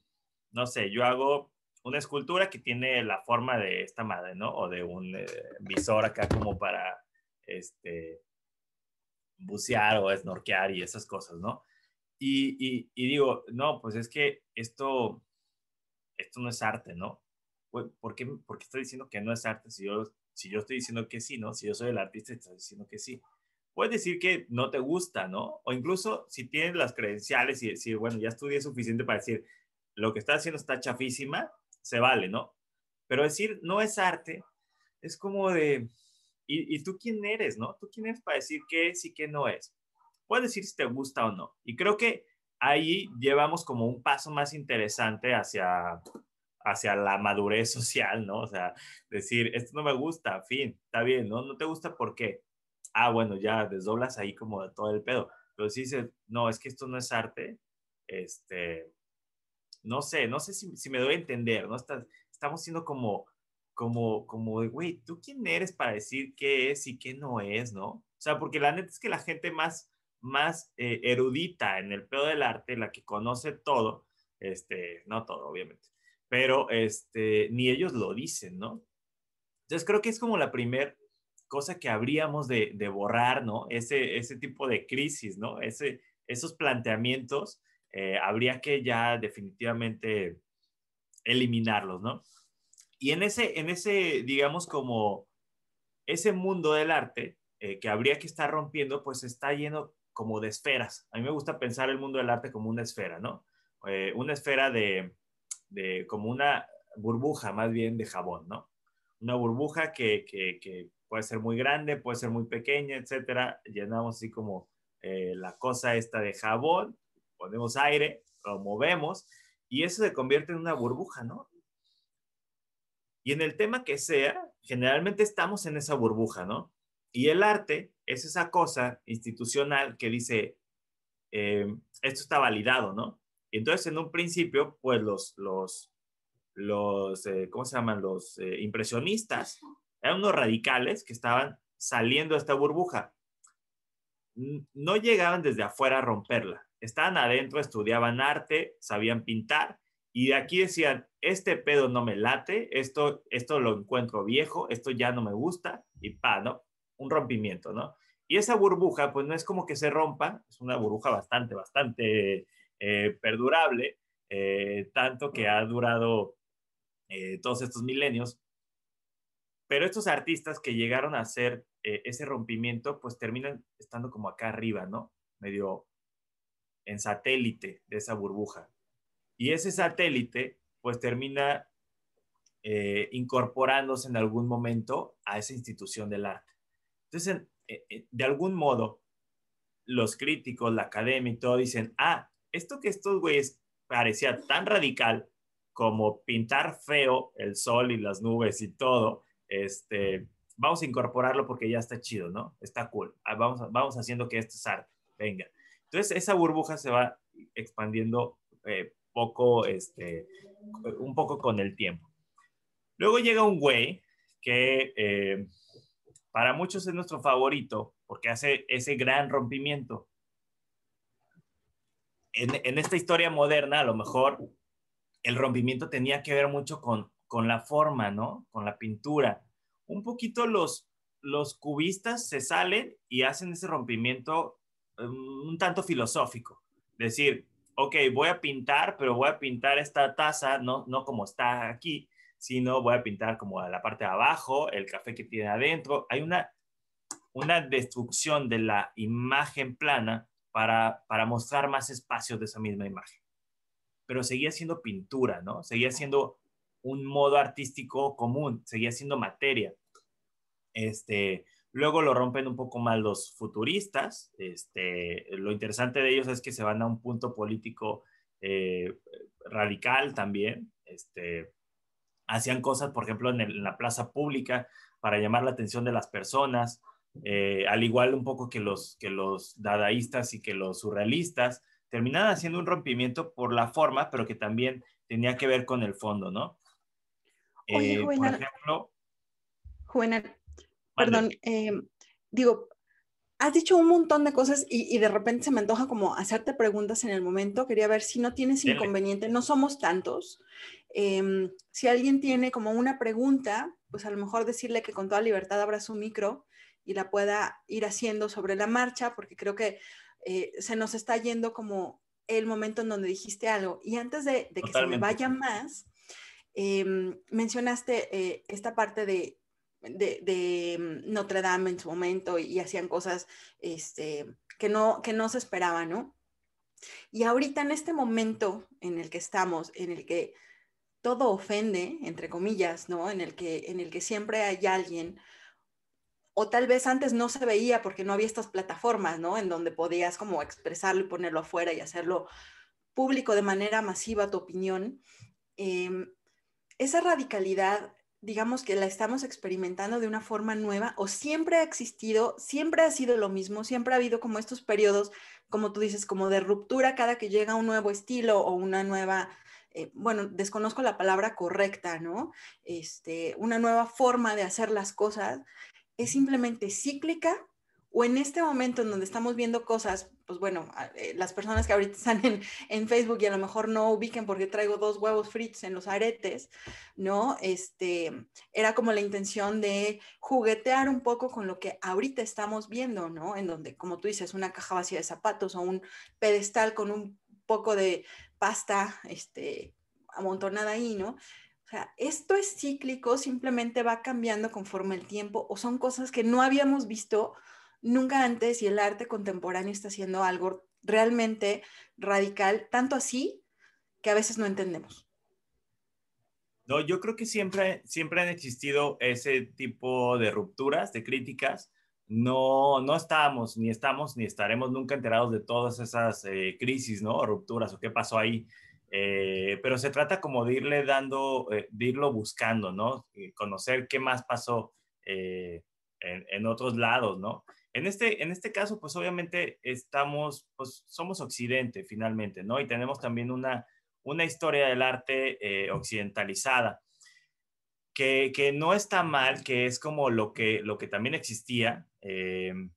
no sé, yo hago una escultura que tiene la forma de esta madre, ¿no? O de un eh, visor acá como para, este, bucear o esnorquear y esas cosas, ¿no? Y, digo, no, pues es que esto, esto no es arte, ¿no? ¿Por qué, por qué estoy diciendo que no es arte si yo si yo estoy diciendo que sí, ¿no? Si yo soy el artista, estás diciendo que sí. Puedes decir que no te gusta, ¿no? O incluso si tienes las credenciales y decir, bueno, ya estudié suficiente para decir, lo que estás haciendo está chafísima, se vale, ¿no? Pero decir, no es arte, es como de, ¿y, y tú quién eres, no? ¿Tú quién eres para decir qué es y qué no es? Puedes decir si te gusta o no. Y creo que ahí llevamos como un paso más interesante hacia hacia la madurez social, ¿no? O sea, decir, esto no me gusta, fin, está bien, ¿no? No te gusta, ¿por qué? Ah, bueno, ya desdoblas ahí como todo el pedo. Pero si dices, no, es que esto no es arte, este, no sé, no sé si, me doy a entender, ¿no? Está, estamos siendo como, como, como, güey, ¿tú quién eres para decir qué es y qué no es, ¿no? O sea, porque la neta es que la gente más, más eh, erudita en el pedo del arte, la que conoce todo, este, no todo, obviamente, pero este, ni ellos lo dicen, ¿no? Entonces creo que es como la primera cosa que habríamos de, de, borrar, ¿no? Ese, ese tipo de crisis, ¿no? Ese, esos planteamientos eh, habría que ya definitivamente eliminarlos, ¿no? Y en ese, en ese digamos, como ese mundo del arte eh, que habría que estar rompiendo, pues está lleno como de esferas. A mí me gusta pensar el mundo del arte como una esfera, ¿no? Eh, una esfera de, de como una burbuja más bien de jabón, ¿no? Una burbuja que, que, puede ser muy grande, puede ser muy pequeña, etcétera. Llenamos así como eh, la cosa esta de jabón, ponemos aire, lo movemos y eso se convierte en una burbuja, ¿no? Y en el tema que sea, generalmente estamos en esa burbuja, ¿no? Y el arte es esa cosa institucional que dice, eh, esto está validado, ¿no? entonces en un principio, pues los, los, los eh, ¿cómo se llaman? Los eh, impresionistas, eran unos radicales que estaban saliendo de esta burbuja. No llegaban desde afuera a romperla, estaban adentro, estudiaban arte, sabían pintar y de aquí decían, este pedo no me late, esto, esto lo encuentro viejo, esto ya no me gusta y pa, ¿no? Un rompimiento, ¿no? Y esa burbuja, pues no es como que se rompa, es una burbuja bastante, bastante eh, perdurable, eh, tanto que ha durado eh, todos estos milenios. Pero estos artistas que llegaron a hacer ese rompimiento, pues terminan estando como acá arriba, ¿no? Medio en satélite de esa burbuja. Y ese satélite, pues termina incorporándose en algún momento a esa institución del arte. Entonces, de algún modo, los críticos, la academia y todo dicen, ah, esto que estos güeyes parecía tan radical como pintar feo el sol y las nubes y todo, este, vamos a incorporarlo porque ya está chido, ¿no? Está cool. Ah, vamos, vamos haciendo que esto salga. Venga. Entonces, esa burbuja se va expandiendo eh, poco, este, un poco con el tiempo. Luego llega un güey que eh, para muchos es nuestro favorito porque hace ese gran rompimiento en, esta historia moderna, a lo mejor el rompimiento tenía que ver mucho con, la forma, ¿no? Con la pintura. Un poquito los, cubistas se salen y hacen ese rompimiento em, un tanto filosófico. Decir, ok, voy a pintar, pero voy a pintar esta taza, no, como está aquí, sino voy a pintar como la parte de abajo, el café que tiene adentro. Hay una, una destrucción de la imagen plana para, mostrar más espacios de esa misma imagen. Pero seguía siendo pintura, ¿no? Seguía siendo un modo artístico común, seguía siendo materia. Este, luego lo rompen un poco más los futuristas. Este, lo interesante de ellos es que se van a un punto político eh, radical también. Este, hacían cosas, por ejemplo, en, la plaza pública para llamar la atención de las personas. Eh, al igual un poco que los, que los dadaístas y que los surrealistas, terminaban haciendo un rompimiento por la forma, pero que también tenía que ver con el fondo, ¿no? Eh, por ejemplo... Juvenal, perdón, eh, digo, has dicho un montón de cosas y, de repente se me antoja como hacerte preguntas en el momento. Quería ver si no tienes inconveniente, no somos tantos. Em, si alguien tiene como una pregunta, pues a lo mejor decirle que con toda libertad abra su micro y la pueda ir haciendo sobre la marcha, porque creo que eh, se nos está yendo como el momento en donde dijiste algo. Y antes de, que se me vaya más, em, mencionaste eh, esta parte de, mm, Notre Dame en su momento y, hacían cosas este, que, no, que no se esperaban, ¿no? Y ahorita en este momento en el que estamos, en el que todo ofende, entre comillas, ¿no? En el que, en el que siempre hay alguien o tal vez antes no se veía porque no había estas plataformas, ¿no? En donde podías como expresarlo y ponerlo afuera y hacerlo público de manera masiva tu opinión. Em, esa radicalidad, digamos que la estamos experimentando de una forma nueva o siempre ha existido, siempre ha sido lo mismo, siempre ha habido como estos periodos, como tú dices, como de ruptura cada que llega un nuevo estilo o una nueva... Eh, bueno, desconozco la palabra correcta, ¿no? Este, una nueva forma de hacer las cosas es simplemente cíclica o en este momento en donde estamos viendo cosas, pues bueno, eh, las personas que ahorita (laughs) están en, Facebook y a lo mejor no ubiquen porque traigo dos huevos fritos en los aretes, ¿no? Este, era como la intención de juguetear un poco con lo que ahorita estamos viendo, ¿no? En donde, como tú dices, una caja vacía de zapatos o un pedestal con un poco de pasta, este, amontonada ahí, ¿no? esto es cíclico, simplemente va cambiando conforme el tiempo o son cosas que no habíamos visto nunca antes y el arte contemporáneo está haciendo algo realmente radical, tanto así que a veces no entendemos. No, yo creo que siempre, siempre han existido ese tipo de rupturas, de críticas. No, no estábamos, ni estamos, ni estaremos nunca enterados de todas esas eh, crisis, ¿no? rupturas o qué pasó ahí. Eh, pero se trata como de irle dando, eh, de irlo buscando, ¿no? Eh, conocer qué más pasó en, en, otros lados, ¿no? En este, en este caso, pues obviamente estamos, pues somos occidente finalmente, ¿no? Y tenemos también una, una historia del arte occidentalizada, que, que, no está mal, que es como lo que, lo que también existía em,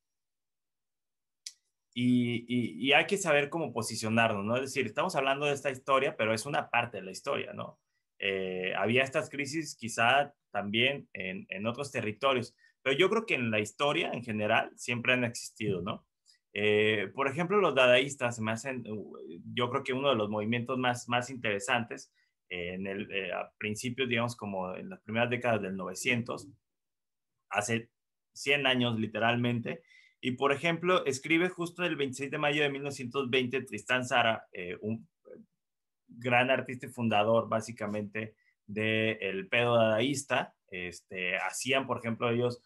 y, hay que saber cómo posicionarnos, ¿no? Es decir, estamos hablando de esta historia, pero es una parte de la historia, ¿no? Eh, había estas crisis quizá también en, otros territorios, pero yo creo que en la historia en general siempre han existido, ¿no? Eh, por ejemplo, los dadaístas me hacen, uh, yo creo que uno de los movimientos más, más interesantes en el, eh, a principios, digamos, como en las primeras décadas del 900, hace 100 años literalmente, y por ejemplo, escribe justo el 26 de mayo de 1920 Tristán Sara, eh, un eh, gran artista y fundador básicamente del el pedo dadaísta. Este, hacían, por ejemplo, ellos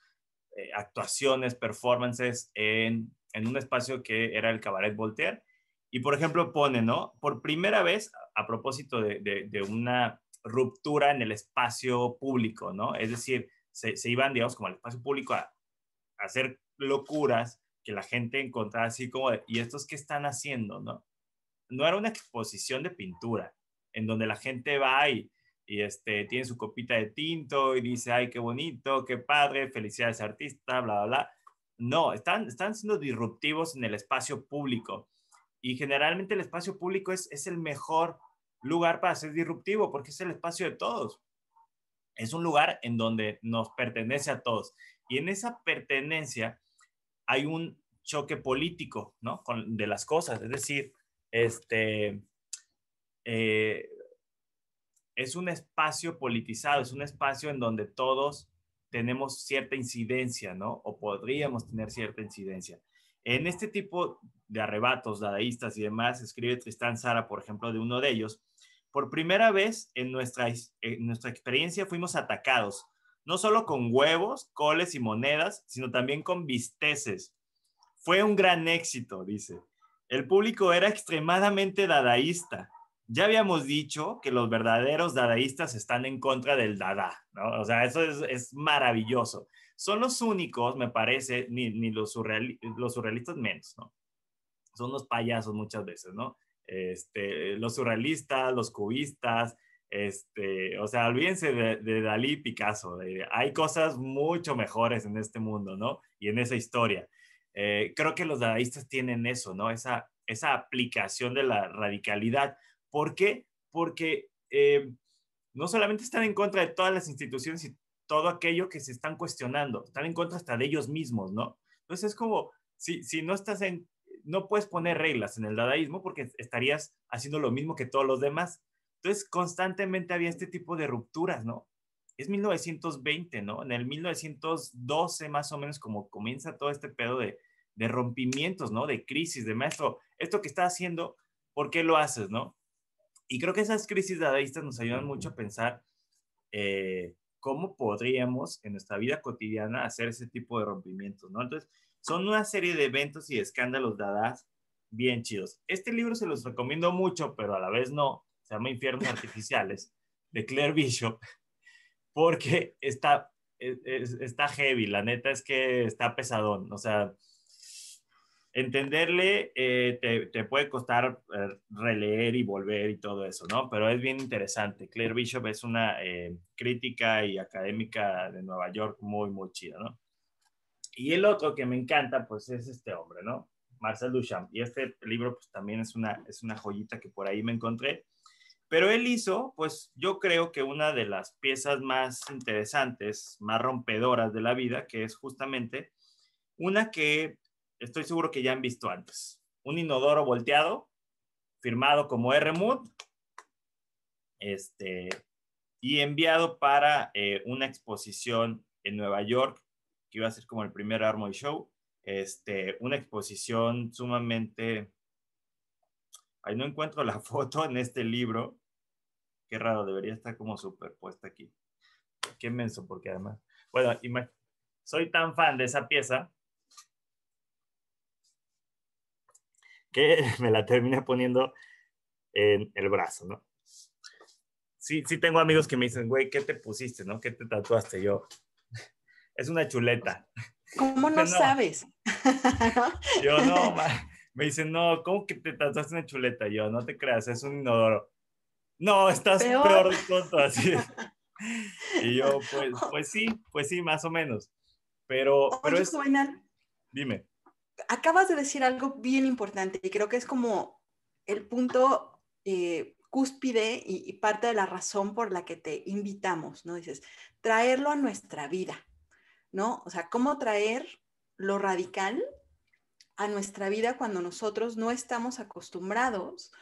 eh, actuaciones, performances en, en un espacio que era el Cabaret Voltaire. Y por ejemplo, pone, ¿no? Por primera vez, a propósito de, de, una ruptura en el espacio público, ¿no? Es decir, se, iban, digamos, como al espacio público a hacer locuras que la gente encontraba así como, ¿y estos qué están haciendo? ¿no? no era una exposición de pintura, en donde la gente va ahí y este, tiene su copita de tinto y dice, ay, qué bonito, qué padre, felicidades artista, bla, bla, bla. No, están, están siendo disruptivos en el espacio público. Y generalmente el espacio público es, es el mejor lugar para ser disruptivo porque es el espacio de todos. Es un lugar en donde nos pertenece a todos. Y en esa pertenencia hay un choque político, de las cosas, es decir, este, eh, es un espacio politizado, es un espacio en donde todos tenemos cierta incidencia, ¿no? O podríamos tener cierta incidencia. En este tipo de arrebatos dadaístas y demás, escribe Tristán Sara, por ejemplo, de uno de ellos, por primera vez en nuestra experiencia fuimos atacados, no solo con huevos, coles y monedas, sino también con bisteces. Fue un gran éxito, dice. El público era extremadamente dadaísta. Ya habíamos dicho que los verdaderos dadaístas están en contra del dada, ¿no? O sea, eso es, maravilloso. Son los únicos, me parece, ni, los, los surrealistas menos, ¿no? Son los payasos muchas veces, ¿no? Este, los surrealistas, los cubistas, este, o sea, olvídense de, Dalí Picasso. hay cosas mucho mejores en este mundo, ¿no? Y en esa historia. Eh, creo que los dadaístas tienen eso, ¿no? Esa, esa aplicación de la radicalidad. ¿Por qué? Porque eh, no solamente están en contra de todas las instituciones y todo aquello que se están cuestionando, están en contra hasta de ellos mismos, ¿no? Entonces es como, si, si no estás en, no puedes poner reglas en el dadaísmo porque estarías haciendo lo mismo que todos los demás. Entonces, constantemente había este tipo de rupturas, ¿no? Es 1920, ¿no? En el 1912, más o menos, como comienza todo este pedo de, rompimientos, ¿no? De crisis, de maestro, esto que está haciendo, ¿por qué lo haces, no? Y creo que esas crisis dadaístas nos ayudan mucho a pensar eh, cómo podríamos en nuestra vida cotidiana hacer ese tipo de rompimientos, ¿no? Entonces, son una serie de eventos y escándalos dadas bien chidos. Este libro se los recomiendo mucho, pero a la vez no, se llama Infiernos Artificiales, de Claire Bishop, porque está, está heavy, la neta es que está pesadón, o sea, entenderle eh, te, puede costar eh, releer y volver y todo eso, ¿no? Pero es bien interesante. Claire Bishop es una eh, crítica y académica de Nueva York muy, muy chida, ¿no? Y el otro que me encanta, pues es este hombre, ¿no? Marcel Duchamp. Y este libro, pues también es una, es una joyita que por ahí me encontré. Pero él hizo, pues yo creo que una de las piezas más interesantes, más rompedoras de la vida, que es justamente una que estoy seguro que ya han visto antes. Un inodoro volteado, firmado como R-Mood, este, y enviado para eh, una exposición en Nueva York, que iba a ser como el primer Armory Show, este, una exposición sumamente... Ahí no encuentro la (laughs) foto en este libro, Qué raro, debería estar como superpuesta aquí. Qué menso, porque además. Bueno, soy tan fan de esa pieza que (laughs) me la terminé poniendo en el brazo, ¿no? Sí, sí tengo amigos que me dicen, güey, ¿qué te pusiste, no? ¿Qué te tatuaste yo? Es una chuleta. ¿Cómo (laughs) no, sabes? Yo no, (laughs) me dicen, no, ¿cómo que te tatuaste una chuleta? Yo, no te creas, es un inodoro. No, estás peor, así (laughs) Y yo, pues, oh. pues sí, pues sí, más o menos. Pero, pero es... dime. Acabas de decir algo bien importante y creo que es como el punto eh, cúspide y, y, parte de la razón por la que te invitamos, ¿no? Dices, traerlo a nuestra vida, ¿no? O sea, ¿cómo traer lo radical a nuestra vida cuando nosotros no estamos acostumbrados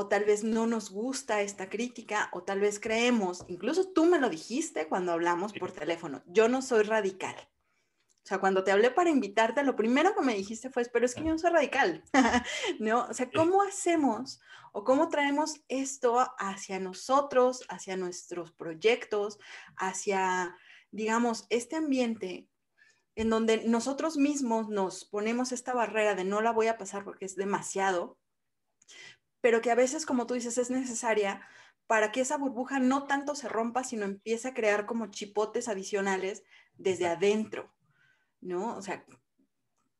o tal vez no nos gusta esta crítica, o tal vez creemos, incluso tú me lo dijiste cuando hablamos por teléfono, yo no soy radical. O sea, cuando te hablé para invitarte, lo primero que me dijiste fue, pero es que ah. yo no soy radical, (laughs) ¿no? O sea, ¿cómo hacemos o cómo traemos esto hacia nosotros, hacia nuestros proyectos, hacia, digamos, este ambiente en donde nosotros mismos nos ponemos esta barrera de no la voy a pasar porque es demasiado, pero que a veces, como tú dices, es necesaria para que esa burbuja no tanto se rompa, sino empiece a crear como chipotes adicionales desde adentro, ¿no? O sea,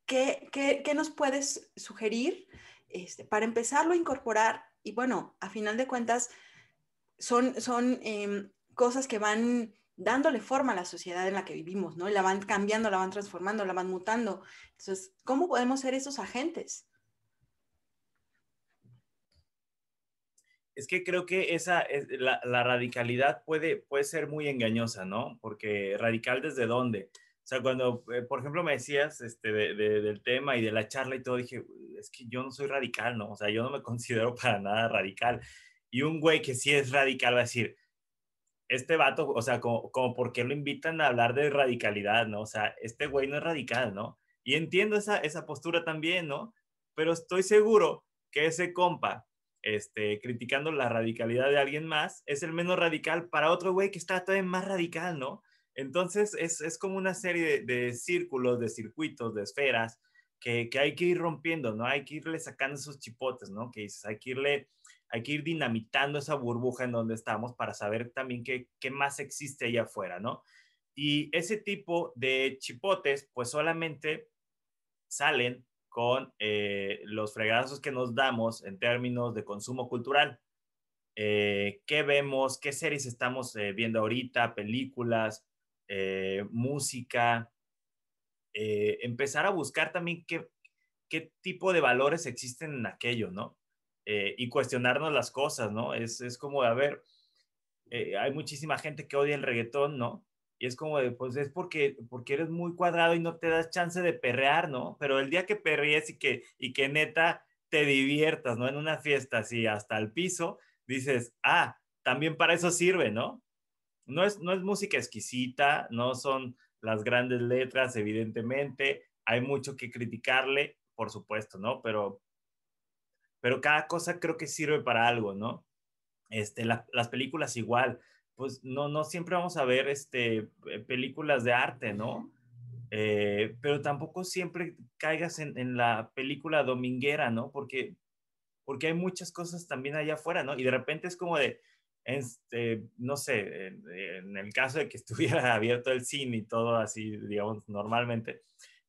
¿qué, qué, qué nos puedes sugerir este, para empezarlo a incorporar? Y bueno, a final de cuentas, son, son em, cosas que van dándole forma a la sociedad en la que vivimos, ¿no? la van cambiando, la van transformando, la van mutando. Entonces, ¿cómo podemos ser esos agentes? Es que creo que esa la, radicalidad puede, puede ser muy engañosa, ¿no? Porque radical desde dónde. O sea, cuando, eh, por ejemplo, me decías este, del tema y de la charla y todo, dije, es que yo no soy radical, ¿no? O sea, yo no me (laughs) considero para nada radical. Y un güey que sí es radical va a decir, este vato, o sea, como, como por qué lo invitan a hablar de radicalidad, ¿no? O sea, este güey no es radical, ¿no? Y entiendo esa, esa postura también, ¿no? Pero estoy seguro que ese compa este, criticando la radicalidad de alguien más, es el menos radical para otro güey que está todavía más radical, ¿no? Entonces es, como una serie de, círculos, de circuitos, de esferas que, hay que ir rompiendo, ¿no? Hay que irle sacando esos chipotes, ¿no? Que dices, hay que irle, hay que ir dinamitando esa burbuja en donde estamos para saber también qué, qué más existe allá afuera, ¿no? Y ese tipo de chipotes, pues solamente salen con eh, los fregazos que nos damos en términos de consumo cultural. Eh, ¿Qué vemos? ¿Qué series estamos eh, viendo ahorita? Películas, música. empezar a buscar también qué, qué tipo de valores existen en aquello, ¿no? y cuestionarnos las cosas, ¿no? Es, es como, a ver, hay muchísima gente que odia el reggaetón, ¿no? Y es como de, pues es porque, porque eres muy cuadrado y no te das chance de perrear, ¿no? Pero el día que perrees y que, y que neta te diviertas, ¿no? En una fiesta así hasta el piso, dices, ah, también para eso sirve, ¿no? No es, no es música exquisita, no son las grandes letras, evidentemente, hay mucho que criticarle, por supuesto, ¿no? Pero, pero cada cosa creo que sirve para algo, ¿no? Este, las películas igual, pues no, siempre vamos a ver este, películas de arte, ¿no? Eh, pero tampoco siempre caigas en, la película dominguera, ¿no? Porque, porque hay muchas cosas también allá afuera, ¿no? Y de repente es como de, este, no sé, en, el caso de que (laughs) estuviera abierto el cine y todo así, digamos, normalmente,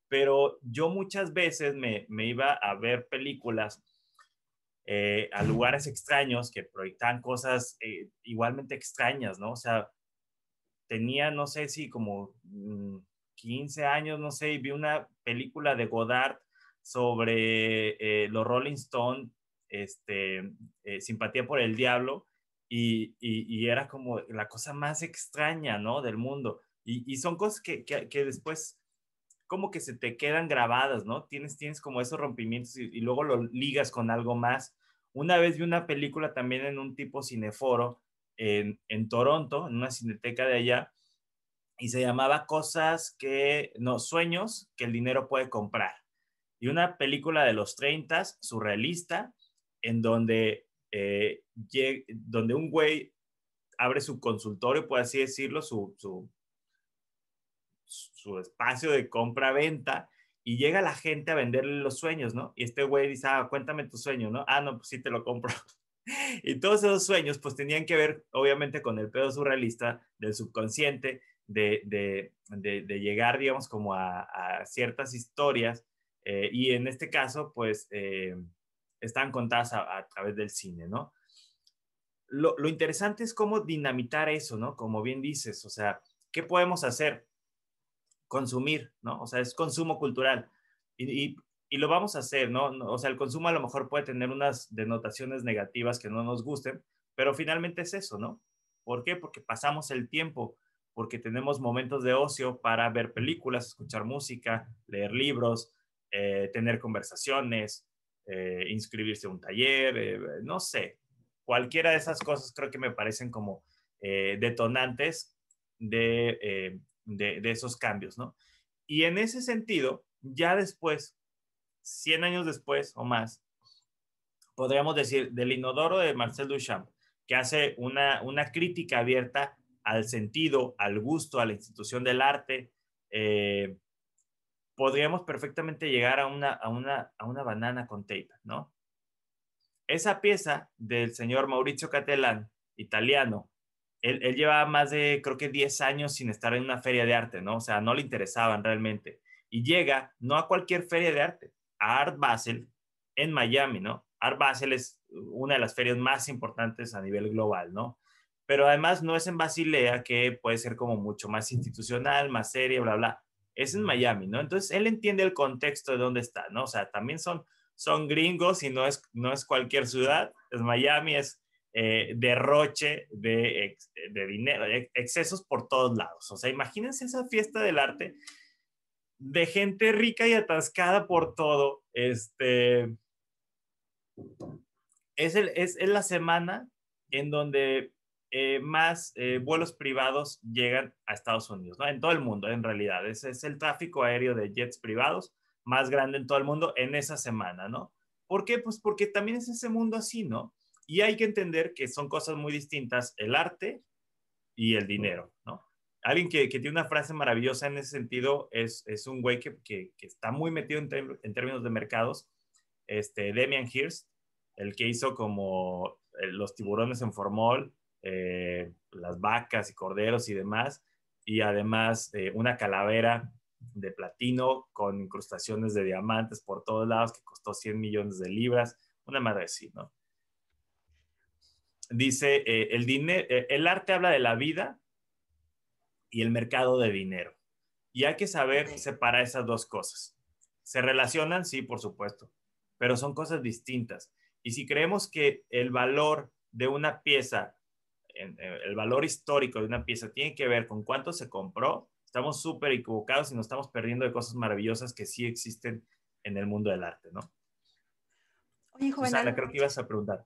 pero yo muchas veces me iba a ver películas eh, a lugares extraños que proyectan cosas eh, igualmente extrañas, ¿no? O sea, tenía, no sé si como 15 mm, años, no sé, y vi una película de Godard sobre eh, los Rolling Stones, este, Simpatía por el Diablo, y, era como la cosa más extraña, ¿no? Del mundo. Y, son cosas que, que después como que se te quedan grabadas, ¿no? Tienes, tienes como esos rompimientos y, luego lo ligas con algo más. Una vez vi una película también en un tipo cineforo en, Toronto, en una cineteca de allá, y se llamaba Cosas que, no, Sueños que el dinero puede comprar. Y una película de los 30, surrealista, en donde, eh, donde un güey abre su consultorio, por así decirlo, su su espacio de compra-venta y llega la gente a venderle los sueños, ¿no? Y este güey dice, ah, cuéntame tu sueño, ¿no? Ah, no, pues sí te lo compro. (laughs) y todos esos sueños, pues tenían que ver, obviamente, con el pedo surrealista del subconsciente, de, de, de, llegar, digamos, como a, ciertas historias. Eh, y en este caso, pues, eh, están contadas a, través del cine, ¿no? Lo, lo interesante es cómo dinamitar eso, ¿no? Como bien dices, o sea, ¿qué podemos hacer? consumir, ¿no? O sea, es consumo cultural. Y, y, lo vamos a hacer, ¿no? O sea, el consumo a lo mejor puede tener unas denotaciones negativas que no nos gusten, pero finalmente es eso, ¿no? ¿Por qué? Porque pasamos el tiempo, porque tenemos momentos de ocio para ver películas, escuchar música, leer libros, eh, tener conversaciones, eh, inscribirse a un taller, eh, no sé. Cualquiera de esas cosas creo que me parecen como detonantes de de, esos cambios, ¿no? Y en ese sentido, ya después, 100 años después o más, podríamos decir, del inodoro de Marcel Duchamp, que hace una, una crítica abierta al sentido, al gusto, a la institución del arte, eh, podríamos perfectamente llegar a una, a, una, a una banana con tape, ¿no? Esa pieza del señor Mauricio Catalán, italiano, él, llevaba más de, creo que 10 años sin estar en una feria de arte, ¿no? O sea, no le interesaban realmente. Y llega, no a cualquier feria de arte, a Art Basel en Miami, ¿no? Art Basel es una de las ferias más importantes a nivel global, ¿no? Pero además no es en Basilea, que puede ser como mucho más institucional, más seria, bla, bla. Es en Miami, ¿no? Entonces él entiende el contexto de dónde está, ¿no? O sea, también son, son gringos y no es, no es cualquier ciudad, es Miami, es eh, derroche de, dinero, excesos por todos lados. O sea, imagínense esa fiesta del arte de gente rica y atascada por todo. Este, es, la semana en donde eh, más eh, vuelos privados llegan a Estados Unidos, ¿no? en todo el mundo en realidad. Ese es el tráfico aéreo de jets privados más grande en todo el mundo en esa semana, ¿no? ¿Por qué? Pues porque también es ese mundo así, ¿no? Y hay que entender que son cosas muy distintas el arte y el dinero, ¿no? Alguien que, tiene una frase maravillosa en ese sentido es, un güey que, está muy metido en, términos de mercados, este, Demian Hirst, el que hizo como eh, los tiburones en formol, eh, las vacas y corderos y demás, y además eh, una calavera de platino con incrustaciones de diamantes por todos lados que costó 100 millones de libras, una madre así, ¿no? dice, eh, el, dinero, eh, el arte habla de la vida y el mercado de dinero. Y hay que saber separar esas dos cosas. ¿Se relacionan? Sí, por supuesto, pero son cosas distintas. Y si creemos que el valor de una pieza, eh, el valor histórico de una pieza tiene que ver con cuánto se compró, estamos súper equivocados y nos estamos perdiendo de cosas maravillosas que sí existen en el mundo del arte, ¿no? Oye, creo que ibas a preguntar.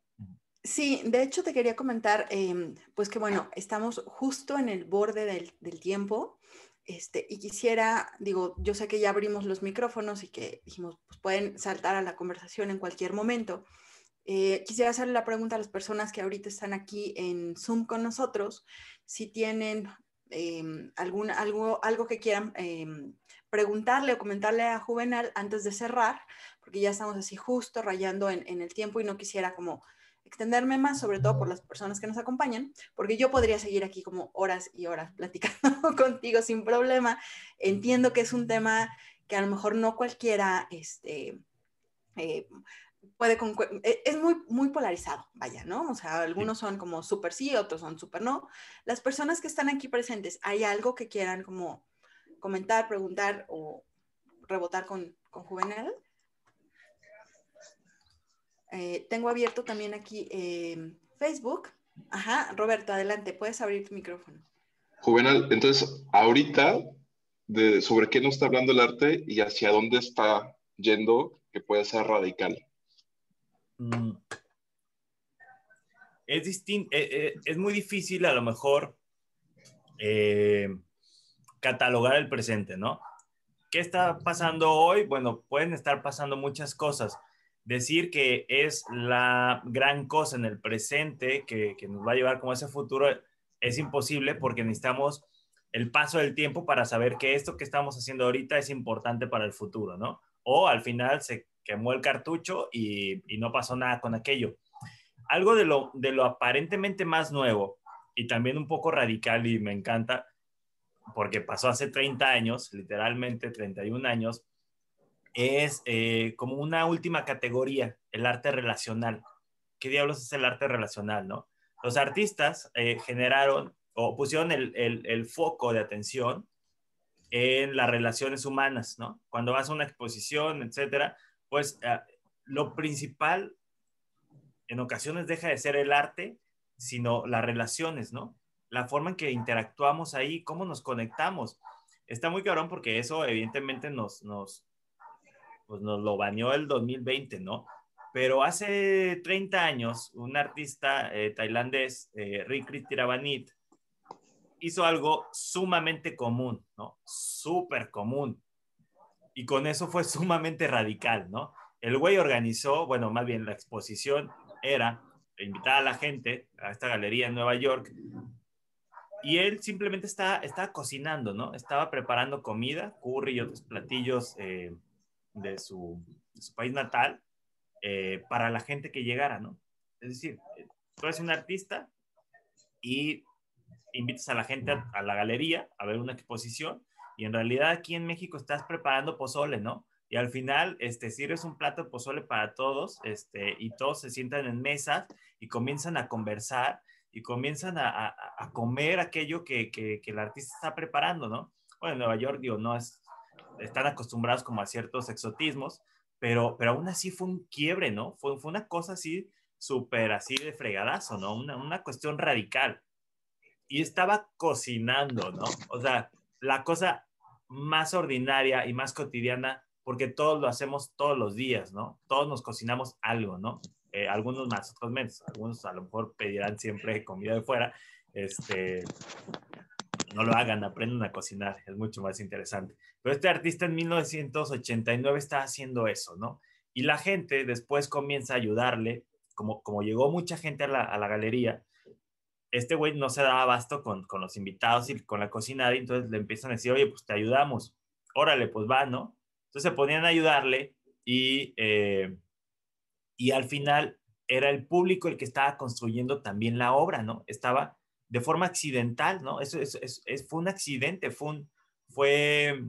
Sí, de hecho te quería comentar, em, pues que bueno, estamos justo en el borde del, tiempo. Este, y quisiera, digo, yo sé que ya abrimos los micrófonos y que dijimos, pues pueden saltar a la conversación en cualquier momento. Eh, quisiera hacerle la pregunta a las personas que ahorita están aquí en Zoom con nosotros, si tienen em, algo, algo que quieran em, preguntarle o comentarle a Juvenal antes de cerrar, porque ya estamos así justo rayando en el tiempo y no quisiera como extenderme más, sobre todo por las personas que nos acompañan, porque yo podría seguir aquí como horas y horas platicando (laughs) contigo sin problema. Entiendo que es un tema que a lo mejor no cualquiera este, eh, puede... Eh, es muy, muy polarizado, vaya, ¿no? O sea, algunos son como súper sí, otros son súper no. Las personas que están aquí presentes, ¿hay algo que quieran como comentar, preguntar o rebotar con, con eh, tengo abierto también aquí em, Facebook. Ajá, Roberto, adelante, puedes abrir tu micrófono. Juvenal, entonces, ahorita, de, ¿sobre qué nos está hablando el arte y hacia dónde está yendo que puede ser radical? Mm. Eh, eh, es muy difícil a lo mejor catalogar el presente, ¿no? ¿Qué está pasando hoy? Bueno, pueden estar pasando muchas cosas decir que es la gran cosa en el presente que, nos va a llevar como ese futuro es imposible porque necesitamos el paso del tiempo para saber que esto que estamos haciendo ahorita es importante para el futuro, ¿no? O al final se quemó el cartucho y, no pasó nada con aquello. Algo de lo, de lo aparentemente más nuevo y también un poco radical y me encanta porque pasó hace 30 años, literalmente 31 años, es eh, como una última categoría, el arte relacional. ¿Qué diablos es el arte relacional, no? Los artistas eh, generaron o pusieron el, foco de atención en las relaciones humanas, ¿no? Cuando vas a una exposición, etcétera, pues eh, lo principal en ocasiones deja de ser el arte, sino las relaciones, ¿no? La forma en que interactuamos ahí, cómo nos conectamos. Está muy cabrón porque eso evidentemente nos, nos, pues nos lo bañó el 2020, ¿no? Pero hace 30 años, un artista eh, tailandés, eh, hizo algo sumamente común, ¿no? Súper común. Y con eso fue (laughs) sumamente radical, ¿no? El güey organizó, bueno, más bien la exposición era invitar a la gente a esta galería en Nueva York y él simplemente estaba, estaba cocinando, ¿no? Estaba preparando comida, curry y otros platillos eh, de su, país natal eh, para la gente que llegara, ¿no? Es decir, tú eres un artista y invitas a la gente a, la galería a ver una exposición y en realidad aquí en México estás preparando pozole, ¿no? Y al final, este, sirves un plato de pozole para todos, este, y todos se sientan en mesas y comienzan a conversar y comienzan a, comer aquello que, que, el artista está preparando, ¿no? Bueno, en Nueva York, digo, no es están acostumbrados como a ciertos exotismos, pero, pero aún así fue un quiebre, ¿no? Fue, fue una cosa así súper así de fregadazo, ¿no? Una, cuestión radical. Y estaba cocinando, ¿no? O sea, la cosa más ordinaria y más cotidiana, porque todos lo hacemos todos los días, ¿no? Todos nos cocinamos algo, ¿no? Eh, algunos más, otros menos. Algunos a lo mejor pedirán siempre comida de fuera, este, no lo hagan, aprendan a cocinar, es mucho más interesante. Pero este artista en 1989 está haciendo eso, ¿no? Y la gente después comienza a ayudarle, como, como llegó mucha gente a la, galería, este güey no se daba abasto con, los invitados y con la cocinada, y entonces le empiezan a decir, oye, pues te ayudamos, órale, pues va, ¿no? Entonces se ponían a ayudarle y, eh, y al final era el público el que estaba construyendo también la obra, ¿no? Estaba de forma accidental, ¿no? Eso, fue un accidente, fue un, fue,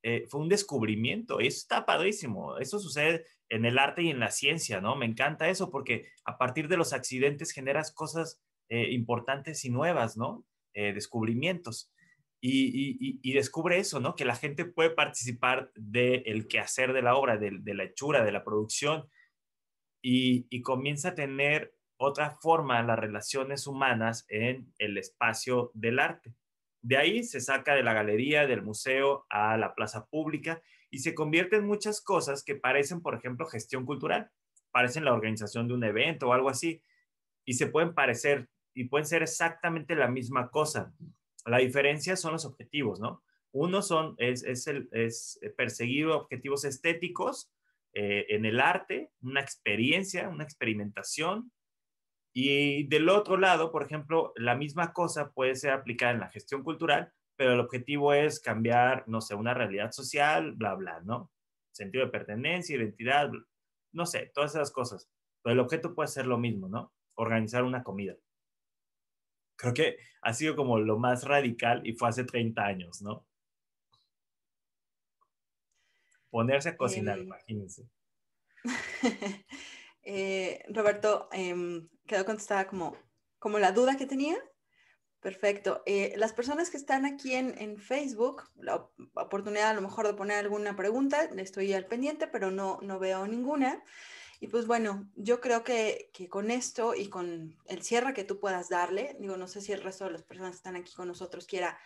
eh, fue un descubrimiento. Y eso está padrísimo. Eso sucede en el arte y en la ciencia, ¿no? Me encanta eso porque a partir de los accidentes generas cosas eh, importantes y nuevas, ¿no? Eh, descubrimientos. Y, descubre eso, ¿no? Que la gente puede participar del quehacer de la obra, de, la hechura, de la producción, y, y comienza a tener otra forma las relaciones humanas en el espacio del arte. De ahí se saca de la galería, del museo a la plaza pública y se convierte en muchas cosas que parecen, por ejemplo, gestión cultural, parecen la organización de un evento o algo así, y se pueden parecer y pueden ser exactamente la misma cosa. La diferencia son los objetivos, ¿no? Uno son, es, el, es perseguir objetivos estéticos eh, en el arte, una experiencia, una experimentación, y del otro lado, por ejemplo, la misma cosa puede ser aplicada en la gestión cultural, pero el objetivo es cambiar, no sé, una realidad social, bla, bla, ¿no? Sentido de pertenencia, identidad, no sé, todas esas cosas. Pero el objeto puede ser lo mismo, ¿no? Organizar una comida. Creo que ha sido como lo más radical y fue hace 30 años, ¿no? Ponerse a cocinar, eh. imagínense. (laughs) Eh, Roberto, em, quedó contestada como, como la duda que tenía. Perfecto. Eh, las personas que están aquí en, Facebook, la oportunidad a lo mejor de poner alguna pregunta, estoy al pendiente, pero no, no veo ninguna. Y pues bueno, yo creo que, con esto y con el cierre que tú puedas darle, digo, no sé si el resto de las personas que están aquí con nosotros quiera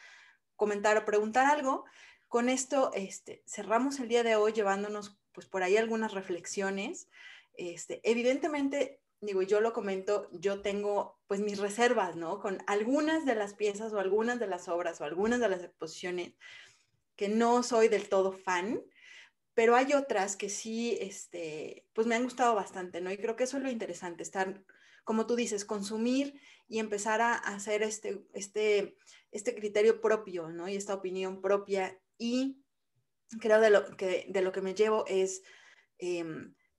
comentar o preguntar algo, con esto este, cerramos el día de hoy llevándonos pues por ahí algunas reflexiones. Este, evidentemente, digo, yo lo comento, yo tengo pues mis reservas, ¿no? Con algunas de las piezas o algunas de las obras o algunas de las exposiciones que no soy del todo fan, pero hay otras que sí, este, pues me han gustado bastante, ¿no? Y creo que eso es lo interesante, estar, como tú dices, consumir y empezar a hacer este, este, este criterio propio, ¿no? Y esta opinión propia. Y creo de lo que, de lo que me llevo es... Eh,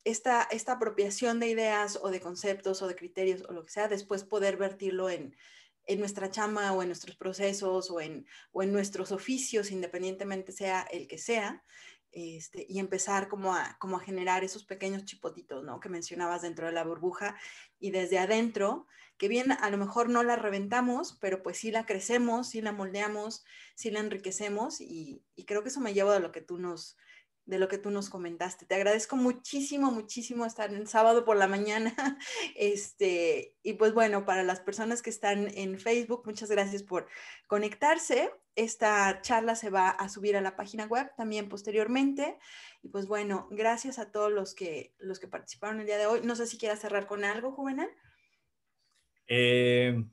esta, apropiación de ideas o de conceptos o de criterios o lo que sea, después poder vertirlo en, nuestra chama o en nuestros procesos o en, o en nuestros oficios, independientemente sea el que sea, este, y empezar como a, generar esos pequeños chipotitos, ¿no? Que mencionabas dentro de la burbuja y desde adentro, que bien a lo mejor no la reventamos, pero pues sí la crecemos, sí la moldeamos, sí la enriquecemos y, y creo que eso me lleva a lo que tú nos, de lo que tú nos comentaste. Te agradezco muchísimo, muchísimo estar el sábado por la mañana. (laughs) Este, y pues bueno, para las personas que están en Facebook, muchas gracias por conectarse. Esta charla se va a subir a la página web también posteriormente. Y pues bueno, gracias a todos los que, los que participaron el día de hoy. No sé si quieras cerrar con algo, Juvenal. Eh,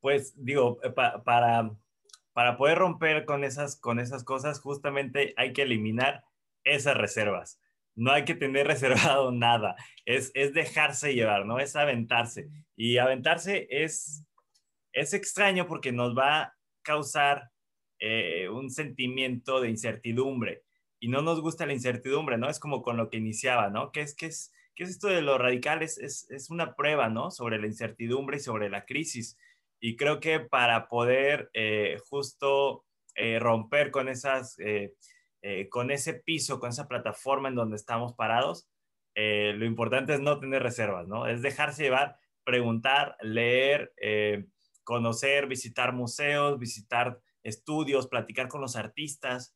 pues digo, eh, para para poder romper con esas, con esas cosas, justamente hay que eliminar esas reservas. No hay que tener (laughs) reservado nada, es, dejarse llevar, ¿no? Es aventarse. Y aventarse es, es extraño porque nos va a causar eh, un sentimiento de incertidumbre y no nos gusta la incertidumbre, ¿no? Es como con lo que iniciaba, ¿no? ¿Qué es, es, es esto de lo radical? Es, una prueba, ¿no? Sobre la incertidumbre y sobre la crisis. Y creo que para poder eh, justo eh, romper con esas eh, con ese piso, con esa plataforma en donde estamos parados, eh, lo importante es no tener reservas, ¿no? Es dejarse llevar, preguntar, leer, eh, conocer, visitar museos, visitar estudios, platicar con los artistas.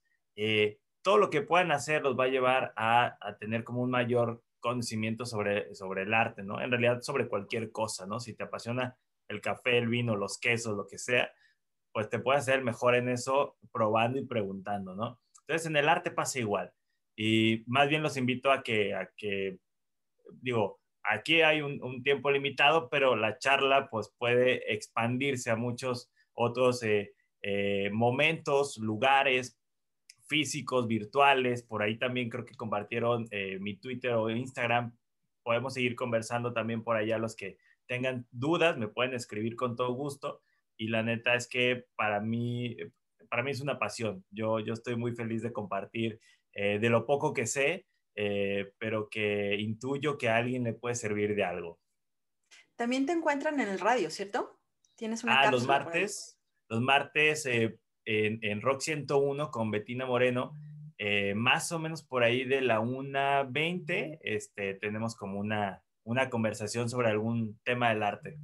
todo lo que puedan hacer los va a llevar a, tener como un mayor conocimiento sobre, sobre el arte, ¿no? En realidad sobre cualquier cosa, ¿no? Si te apasiona el café, el vino, los quesos, lo que sea, pues te puedes hacer mejor en eso probando y preguntando, ¿no? Entonces, en el arte pasa igual. Y más bien los invito a que, a que digo, aquí hay un, tiempo limitado, pero la charla pues puede expandirse a muchos otros eh, eh, momentos, lugares físicos, virtuales. Por ahí también creo que compartieron eh, mi Twitter o Instagram. Podemos seguir conversando también por allá los que tengan dudas, me pueden escribir con todo gusto. Y la neta es que para mí para mí es una pasión. Yo, estoy muy feliz de compartir eh, de lo poco que sé, eh, pero que intuyo que a alguien le puede servir de algo. También te encuentran en el radio, ¿cierto? Tienes Ah, los martes, los martes eh, en, Rock 101 con Betina Moreno, más o menos por ahí de la 1.20, este, tenemos como una, una conversación sobre algún tema del arte.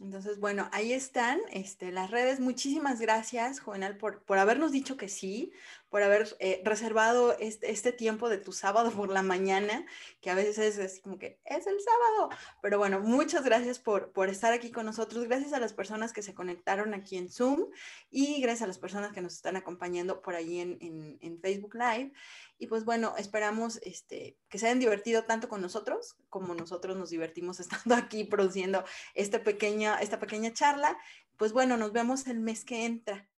Entonces, bueno, ahí están este, las redes. Muchísimas gracias, Juvenal, por, por habernos dicho que sí, por haber eh, reservado este, tiempo de tu sábado por la mañana, que a veces es, como que es el sábado. Pero bueno, muchas gracias por, por estar aquí con nosotros. Gracias a las personas que se conectaron aquí en Zoom y gracias a las personas que nos están acompañando por ahí en, en, en Facebook Live. Y pues bueno, esperamos este, que se hayan divertido tanto con nosotros como nosotros nos divertimos (laughs) estando aquí produciendo esta pequeña, esta pequeña charla. Pues bueno, nos vemos el mes que entra.